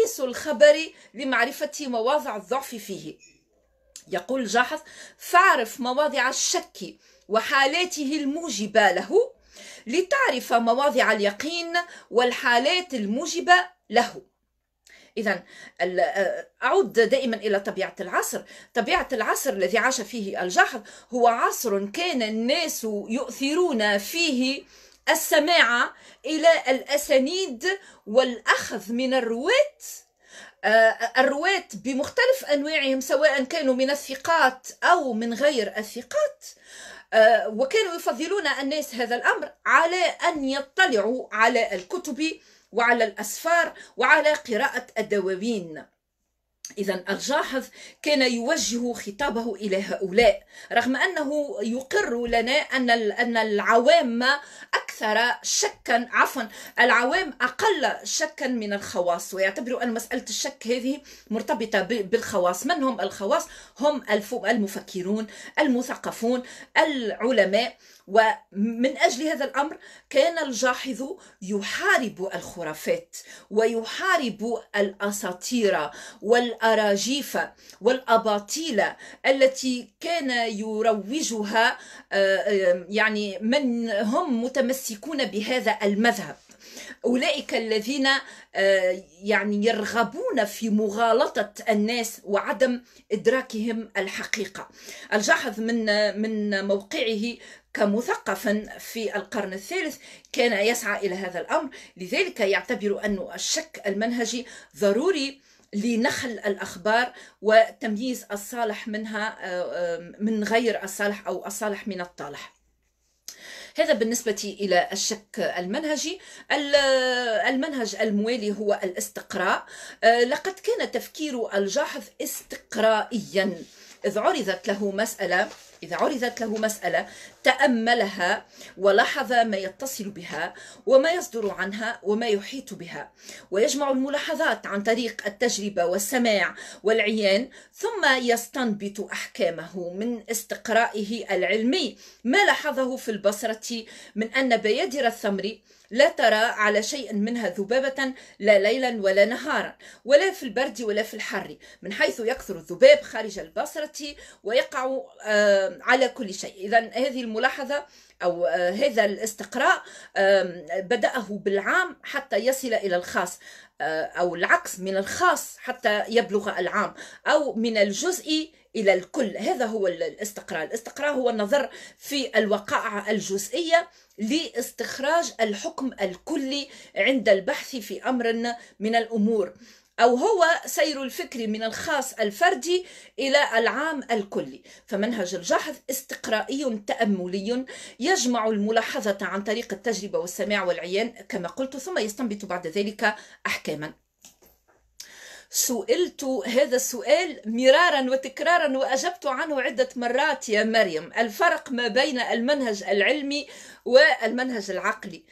التلخيص الخبر لمعرفة مواضع الضعف فيه يقول جاحظ فاعرف مواضع الشك وحالاته الموجبة له لتعرف مواضع اليقين والحالات الموجبة له إذا أعود دائما إلى طبيعة العصر طبيعة العصر الذي عاش فيه الجاحظ هو عصر كان الناس يؤثرون فيه السماعه الى الاسانيد والاخذ من الرواه الرواة بمختلف أنواعهم سواء كانوا من الثقات أو من غير الثقات آه، وكانوا يفضلون الناس هذا الأمر على أن يطلعوا على الكتب وعلى الأسفار وعلى قراءة الدواوين إذا الجاحظ كان يوجه خطابه إلى هؤلاء رغم أنه يقر لنا أن أن العوام أكثر شكا عفوا العوام أقل شكا من الخواص ويعتبر أن مسألة الشك هذه مرتبطة بالخواص من هم الخواص هم المفكرون المثقفون العلماء ومن أجل هذا الأمر كان الجاحظ يحارب الخرافات ويحارب الأساطير والأراجيف والأباطيل التي كان يروجها آه، يعني من هم متمسكون بهذا المذهب أولئك الذين آه، يعني يرغبون في مغالطة الناس وعدم إدراكهم الحقيقة الجاحظ من من موقعه كمثقف في القرن الثالث كان يسعى إلى هذا الأمر لذلك يعتبر أن الشك المنهجي ضروري لنخل الأخبار وتمييز الصالح منها آه، من غير الصالح أو الصالح من الطالح هذا بالنسبة إلى الشك المنهجي المنهج الموالي هو الاستقراء آه، لقد كان تفكير الجاحظ استقرائيا إذ عرضت له مسألة إذا عرضت له مسألة تأملها ولاحظ ما يتصل بها وما يصدر عنها وما يحيط بها ويجمع الملاحظات عن طريق التجربة والسماع والعيان ثم يستنبط أحكامه من استقرائه العلمي ما لاحظه في البصرة من أن بيادر الثمر لا ترى على شيء منها ذبابة لا ليلا ولا نهارا ولا في البرد ولا في الحر من حيث يكثر الذباب خارج البصرة ويقع آه، على كل شيء إذا هذه الملاحظة أو آه، هذا الاستقراء بدأه بالعام حتى يصل إلى الخاص آه، أو العكس من الخاص حتى يبلغ العام أو من الجزء إلى الكل هذا هو الاستقراء الاستقراء هو النظر في الوقائع الجزئية لاستخراج الحكم الكلي عند البحث في امر من الامور أو هو سير الفكر من الخاص الفردي إلى العام الكلي فمنهج الجحظ استقرائي تأملي يجمع الملاحظة عن طريق التجربة والسماع والعيان كما قلت ثم يستنبط بعد ذلك أحكاما سئلت هذا السؤال مرارا وتكرارا واجبت عنه عده مرات يا مريم الفرق ما بين المنهج العلمي والمنهج العقلي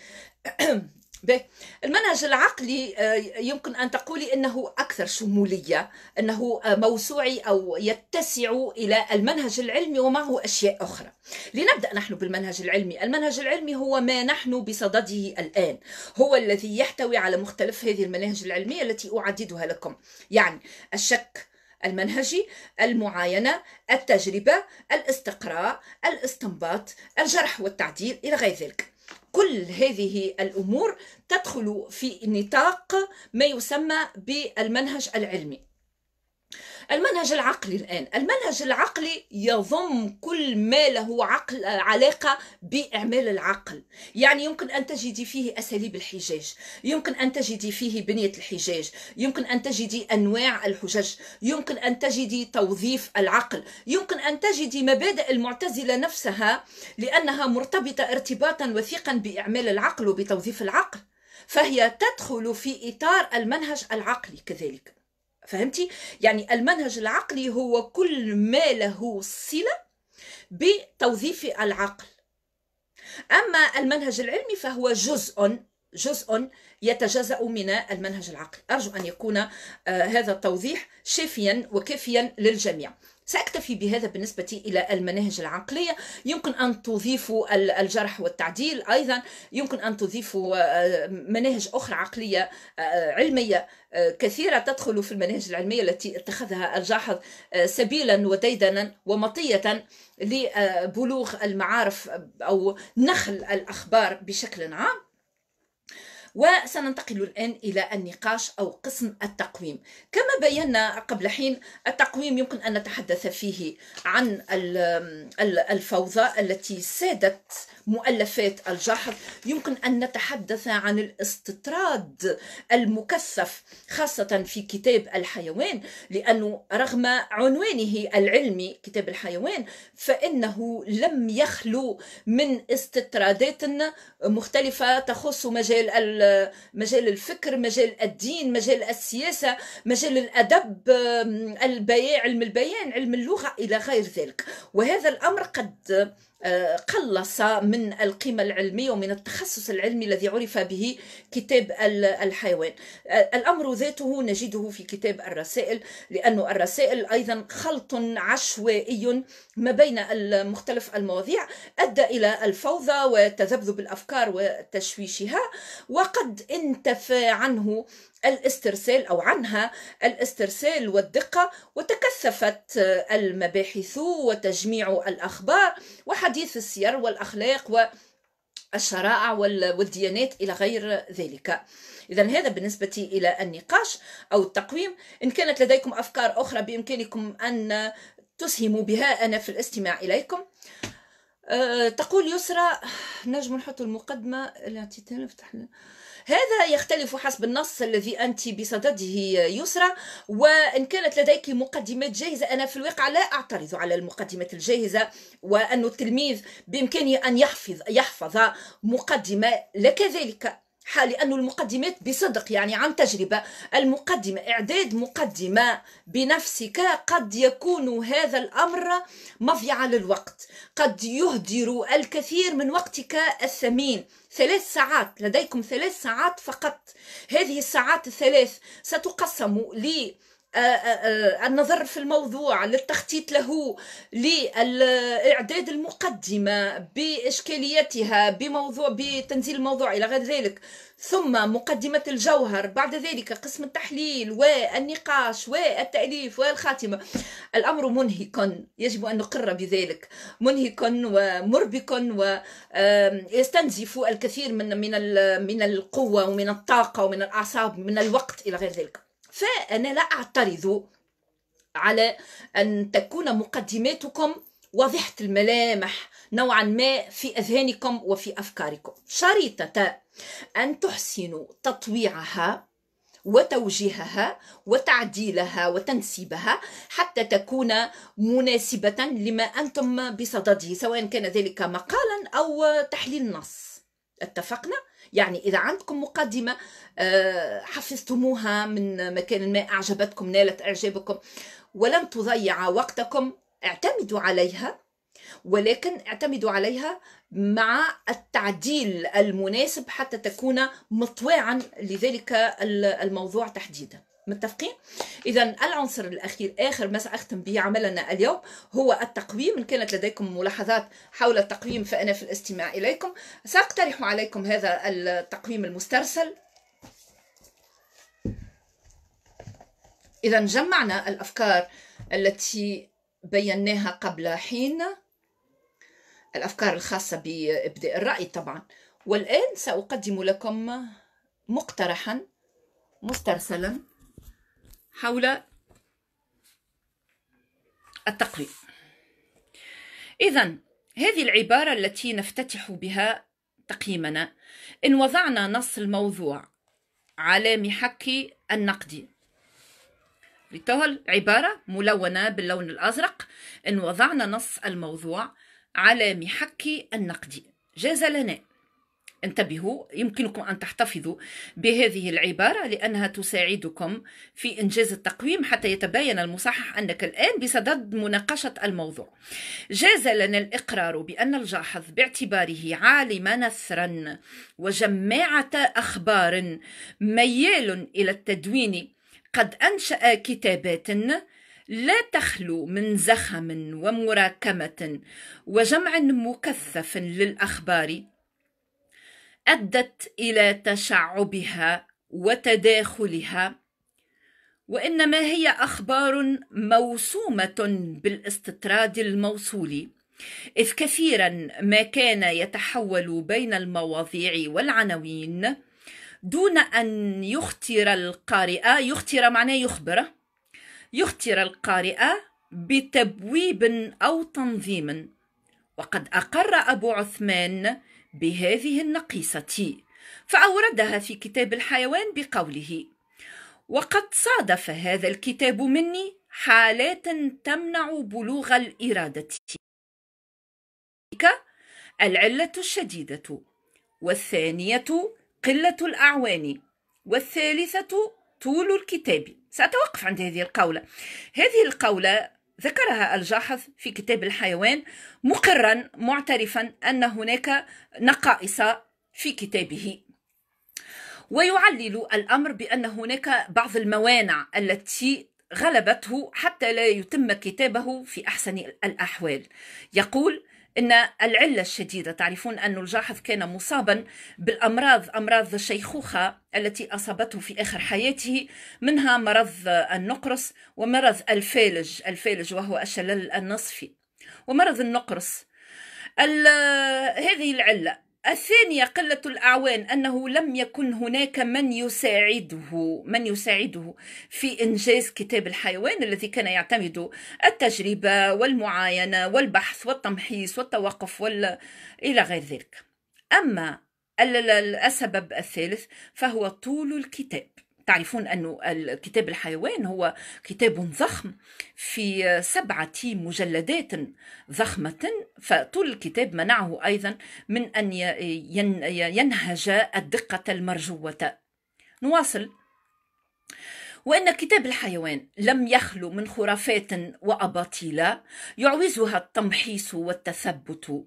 به المنهج العقلي آه، يمكن ان تقولي انه اكثر شموليه انه آه، موسوعي او يتسع الى المنهج العلمي ومعه اشياء اخرى لنبدا نحن بالمنهج العلمي المنهج العلمي هو ما نحن بصدده الان هو الذي يحتوي على مختلف هذه المناهج العلميه التي اعددها لكم يعني الشك المنهجي المعاينه التجربه الاستقراء الاستنباط الجرح والتعديل الى غير ذلك كل هذه الامور تدخل في نطاق ما يسمى بالمنهج العلمي المنهج العقلي الآن المنهج العقلي يضم كل ما له عقل علاقة بإعمال العقل يعني يمكن أن تجدي فيه أساليب الحجاج يمكن أن تجدي فيه بنية الحجاج يمكن أن تجدي أنواع الحجج يمكن أن تجدي توظيف العقل يمكن أن تجدي مبادئ المعتزلة نفسها لأنها مرتبطة ارتباطا وثيقا بإعمال العقل وبتوظيف العقل فهي تدخل في إطار المنهج العقلي كذلك فهمتي يعني المنهج العقلي هو كل ما له صله بتوظيف العقل اما المنهج العلمي فهو جزء جزء يتجزا من المنهج العقلي ارجو ان يكون آه، هذا التوضيح شافيا وكافيا للجميع سأكتفي بهذا بالنسبة إلى المناهج العقلية يمكن أن تضيفوا الجرح والتعديل أيضا يمكن أن تضيفوا آه، مناهج أخرى عقلية آه، علمية آه، كثيرة تدخل في المناهج العلمية التي اتخذها الجاحظ سبيلا وديدنا ومطية لبلوغ المعارف أو نخل الأخبار بشكل عام وسننتقل الآن إلى النقاش أو قسم التقويم كما بينا قبل حين التقويم يمكن أن نتحدث فيه عن الفوضى التي سادت مؤلفات الجحر يمكن أن نتحدث عن الاستطراد المكثف خاصة في كتاب الحيوان لأنه رغم عنوانه العلمي كتاب الحيوان فإنه لم يخلو من استطرادات مختلفة تخص مجال مجال الفكر مجال الدين مجال السياسه مجال الادب علم البيان علم اللغه الى غير ذلك وهذا الامر قد قلص من القيمة العلمية ومن التخصص العلمي الذي عرف به كتاب الحيوان آه، الأمر ذاته نجده في كتاب الرسائل لأن الرسائل أيضا خلط عشوائي ما بين مختلف المواضيع أدى إلى الفوضى وتذبذب الأفكار وتشويشها وقد انتفى عنه الاسترسال أو عنها الاسترسال والدقة وتكثفت المباحث وتجميع الأخبار وحديث السير والأخلاق و الشرائع والديانات إلى غير ذلك إذا هذا بالنسبة إلى النقاش أو التقويم إن كانت لديكم أفكار أخرى بإمكانكم أن تسهموا بها أنا في الاستماع إليكم أه تقول يسرى نجم نحط المقدمة فتحنا هذا يختلف حسب النص الذي أنت بصدده يسرى وإن كانت لديك مقدمات جاهزة أنا في الواقع لا أعترض على المقدمات الجاهزة وأن التلميذ بإمكانه أن يحفظ يحفظ مقدمة لكذلك لأن المقدمات بصدق يعني عن تجربة المقدمة إعداد مقدمة بنفسك قد يكون هذا الأمر مضيعة للوقت قد يهدر الكثير من وقتك الثمين ثلاث ساعات لديكم ثلاث ساعات فقط هذه الساعات الثلاث ستقسم لي آه، آه، آه، النظر في الموضوع للتخطيط له لإعداد المقدمة بإشكاليتها بموضوع بتنزيل الموضوع إلى غير ذلك ثم مقدمة الجوهر بعد ذلك قسم التحليل والنقاش والتأليف والخاتمة الأمر منهك يجب أن نقر بذلك منهك ومربك ويستنزف الكثير من من من القوة ومن الطاقة ومن الأعصاب من الوقت إلى غير ذلك فأنا لا أعترض على أن تكون مقدماتكم واضحة الملامح نوعا ما في أذهانكم وفي أفكاركم شريطة أن تحسنوا تطويعها وتوجيهها وتعديلها وتنسيبها حتى تكون مناسبة لما أنتم بصدده سواء كان ذلك مقالا أو تحليل نص اتفقنا؟ يعني إذا عندكم مقدمة آه، حفظتموها من مكان ما أعجبتكم نالت إعجابكم ولن تضيع وقتكم اعتمدوا عليها ولكن اعتمدوا عليها مع التعديل المناسب حتى تكون مطواعا لذلك الموضوع تحديدا متفقين اذا العنصر الاخير اخر ما ساختم به عملنا اليوم هو التقويم ان كانت لديكم ملاحظات حول التقويم فانا في الاستماع اليكم ساقترح عليكم هذا التقويم المسترسل اذا جمعنا الافكار التي بيناها قبل حين الافكار الخاصه بابداء الراي طبعا والان ساقدم لكم مقترحا مسترسلا حول التقريب إذا هذه العبارة التي نفتتح بها تقييمنا إن وضعنا نص الموضوع على محك النقد لتهل عبارة ملونة باللون الأزرق إن وضعنا نص الموضوع على محك النقد جاز لنا انتبهوا يمكنكم أن تحتفظوا بهذه العبارة لأنها تساعدكم في إنجاز التقويم حتى يتبين المصحح أنك الآن بصدد مناقشة الموضوع جاز لنا الإقرار بأن الجاحظ باعتباره عالم نثرا وجماعة أخبار ميال إلى التدوين قد أنشأ كتابات لا تخلو من زخم ومراكمة وجمع مكثف للأخبار ادت الى تشعبها وتداخلها وانما هي اخبار موسومه بالاستطراد الموصولي اذ كثيرا ما كان يتحول بين المواضيع والعناوين دون ان يخطر القارئ يخطر معناه يخبر يخطر القارئ بتبويب او تنظيم وقد اقر ابو عثمان بهذه النقيصة فأوردها في كتاب الحيوان بقوله وقد صادف هذا الكتاب مني حالات تمنع بلوغ الإرادة العلة الشديدة والثانية قلة الأعوان والثالثة طول الكتاب سأتوقف عند هذه القولة هذه القولة ذكرها الجاحظ في كتاب الحيوان مقرا معترفا أن هناك نقائص في كتابه ويعلل الأمر بأن هناك بعض الموانع التي غلبته حتى لا يتم كتابه في أحسن الأحوال يقول ان العله الشديده تعرفون ان الجاحظ كان مصابا بالامراض امراض الشيخوخه التي اصابته في اخر حياته منها مرض النقرس ومرض الفالج الفالج وهو الشلل النصفي ومرض النقرس هذه العله الثانية قلة الأعوان أنه لم يكن هناك من يساعده من يساعده في إنجاز كتاب الحيوان الذي كان يعتمد التجربة والمعاينة والبحث والتمحيص والتوقف وال... إلى غير ذلك أما السبب الثالث فهو طول الكتاب تعرفون أن كتاب الحيوان هو كتاب ضخم في سبعة مجلدات ضخمة فطول الكتاب منعه أيضا من أن ينهج الدقة المرجوة نواصل وأن كتاب الحيوان لم يخلو من خرافات وأباطيل يعوزها التمحيص والتثبت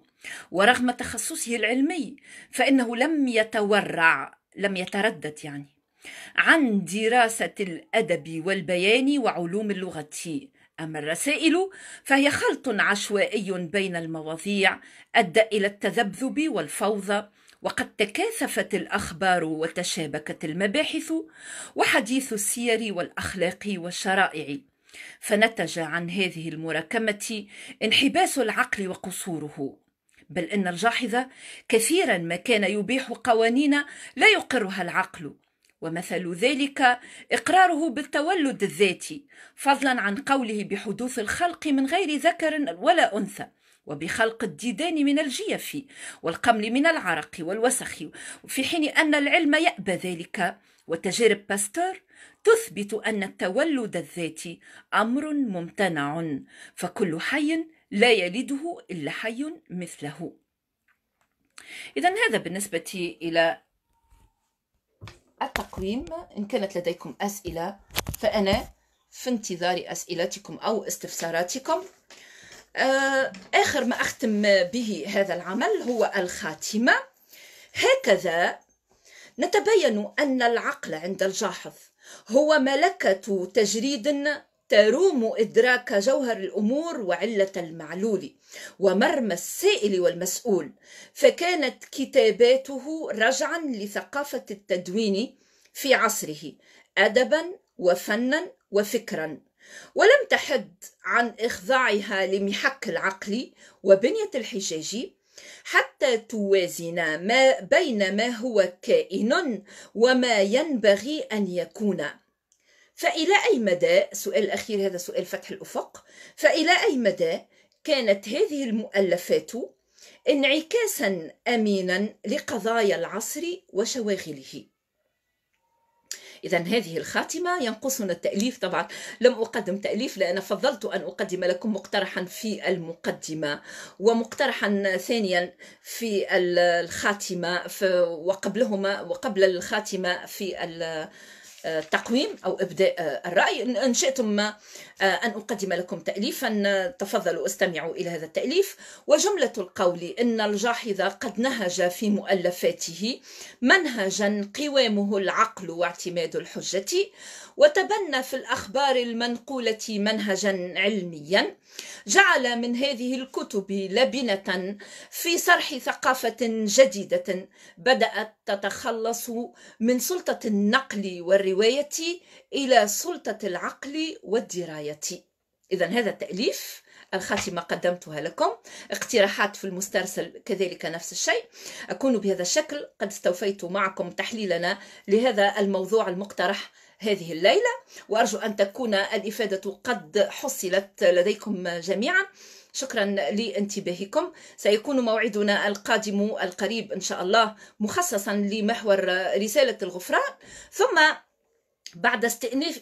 ورغم تخصصه العلمي فإنه لم يتورع لم يتردد يعني عن دراسة الأدب والبيان وعلوم اللغة أما الرسائل فهي خلط عشوائي بين المواضيع أدى إلى التذبذب والفوضى وقد تكاثفت الأخبار وتشابكت المباحث وحديث السير والأخلاق والشرائع فنتج عن هذه المراكمة انحباس العقل وقصوره بل إن الجاحظة كثيرا ما كان يبيح قوانين لا يقرها العقل ومثل ذلك اقراره بالتولد الذاتي فضلا عن قوله بحدوث الخلق من غير ذكر ولا انثى وبخلق الديدان من الجيف والقمل من العرق والوسخ في حين ان العلم يابى ذلك وتجارب باستور تثبت ان التولد الذاتي امر ممتنع فكل حي لا يلده الا حي مثله اذا هذا بالنسبه الى التقويم إن كانت لديكم أسئلة فأنا في انتظار أسئلتكم أو استفساراتكم آه، آخر ما أختم به هذا العمل هو الخاتمة هكذا نتبين أن العقل عند الجاحظ هو ملكة تجريد تروم إدراك جوهر الأمور وعلة المعلول ومرمى السائل والمسؤول فكانت كتاباته رجعا لثقافة التدوين في عصره أدبا وفنا وفكرا ولم تحد عن إخضاعها لمحك العقل وبنية الحجاج حتى توازن ما بين ما هو كائن وما ينبغي أن يكون فإلى أي مدى السؤال الأخير هذا سؤال فتح الأفق فإلى أي مدى كانت هذه المؤلفات انعكاسا أمينا لقضايا العصر وشواغله إذا هذه الخاتمة ينقصنا التأليف طبعا لم أقدم تأليف لأن فضلت أن أقدم لكم مقترحا في المقدمة ومقترحا ثانيا في الخاتمة وقبلهما وقبل الخاتمة في التقويم أو إبداء الرأي إن شئتم ما آه، أن أقدم لكم تأليفا آه، تفضلوا استمعوا إلى هذا التأليف وجملة القول إن الجاحظ قد نهج في مؤلفاته منهجا قوامه العقل واعتماد الحجة وتبنى في الأخبار المنقولة منهجا علميا جعل من هذه الكتب لبنة في صرح ثقافة جديدة بدأت تتخلص من سلطة النقل والرواية إلى سلطة العقل والدراية إذا هذا التأليف الخاتمة قدمتها لكم اقتراحات في المسترسل كذلك نفس الشيء أكون بهذا الشكل قد استوفيت معكم تحليلنا لهذا الموضوع المقترح هذه الليلة وأرجو أن تكون الإفادة قد حصلت لديكم جميعا شكرا لانتباهكم سيكون موعدنا القادم القريب إن شاء الله مخصصا لمحور رسالة الغفران ثم بعد استئناف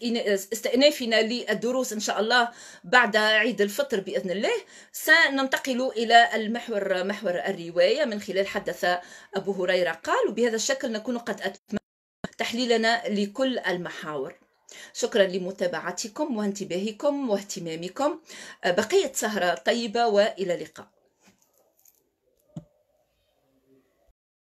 استئنافنا للدروس ان شاء الله بعد عيد الفطر باذن الله سننتقل الى المحور محور الروايه من خلال حدث ابو هريره قال وبهذا الشكل نكون قد أتمنى تحليلنا لكل المحاور شكرا لمتابعتكم وانتباهكم واهتمامكم بقية سهرة طيبة وإلى اللقاء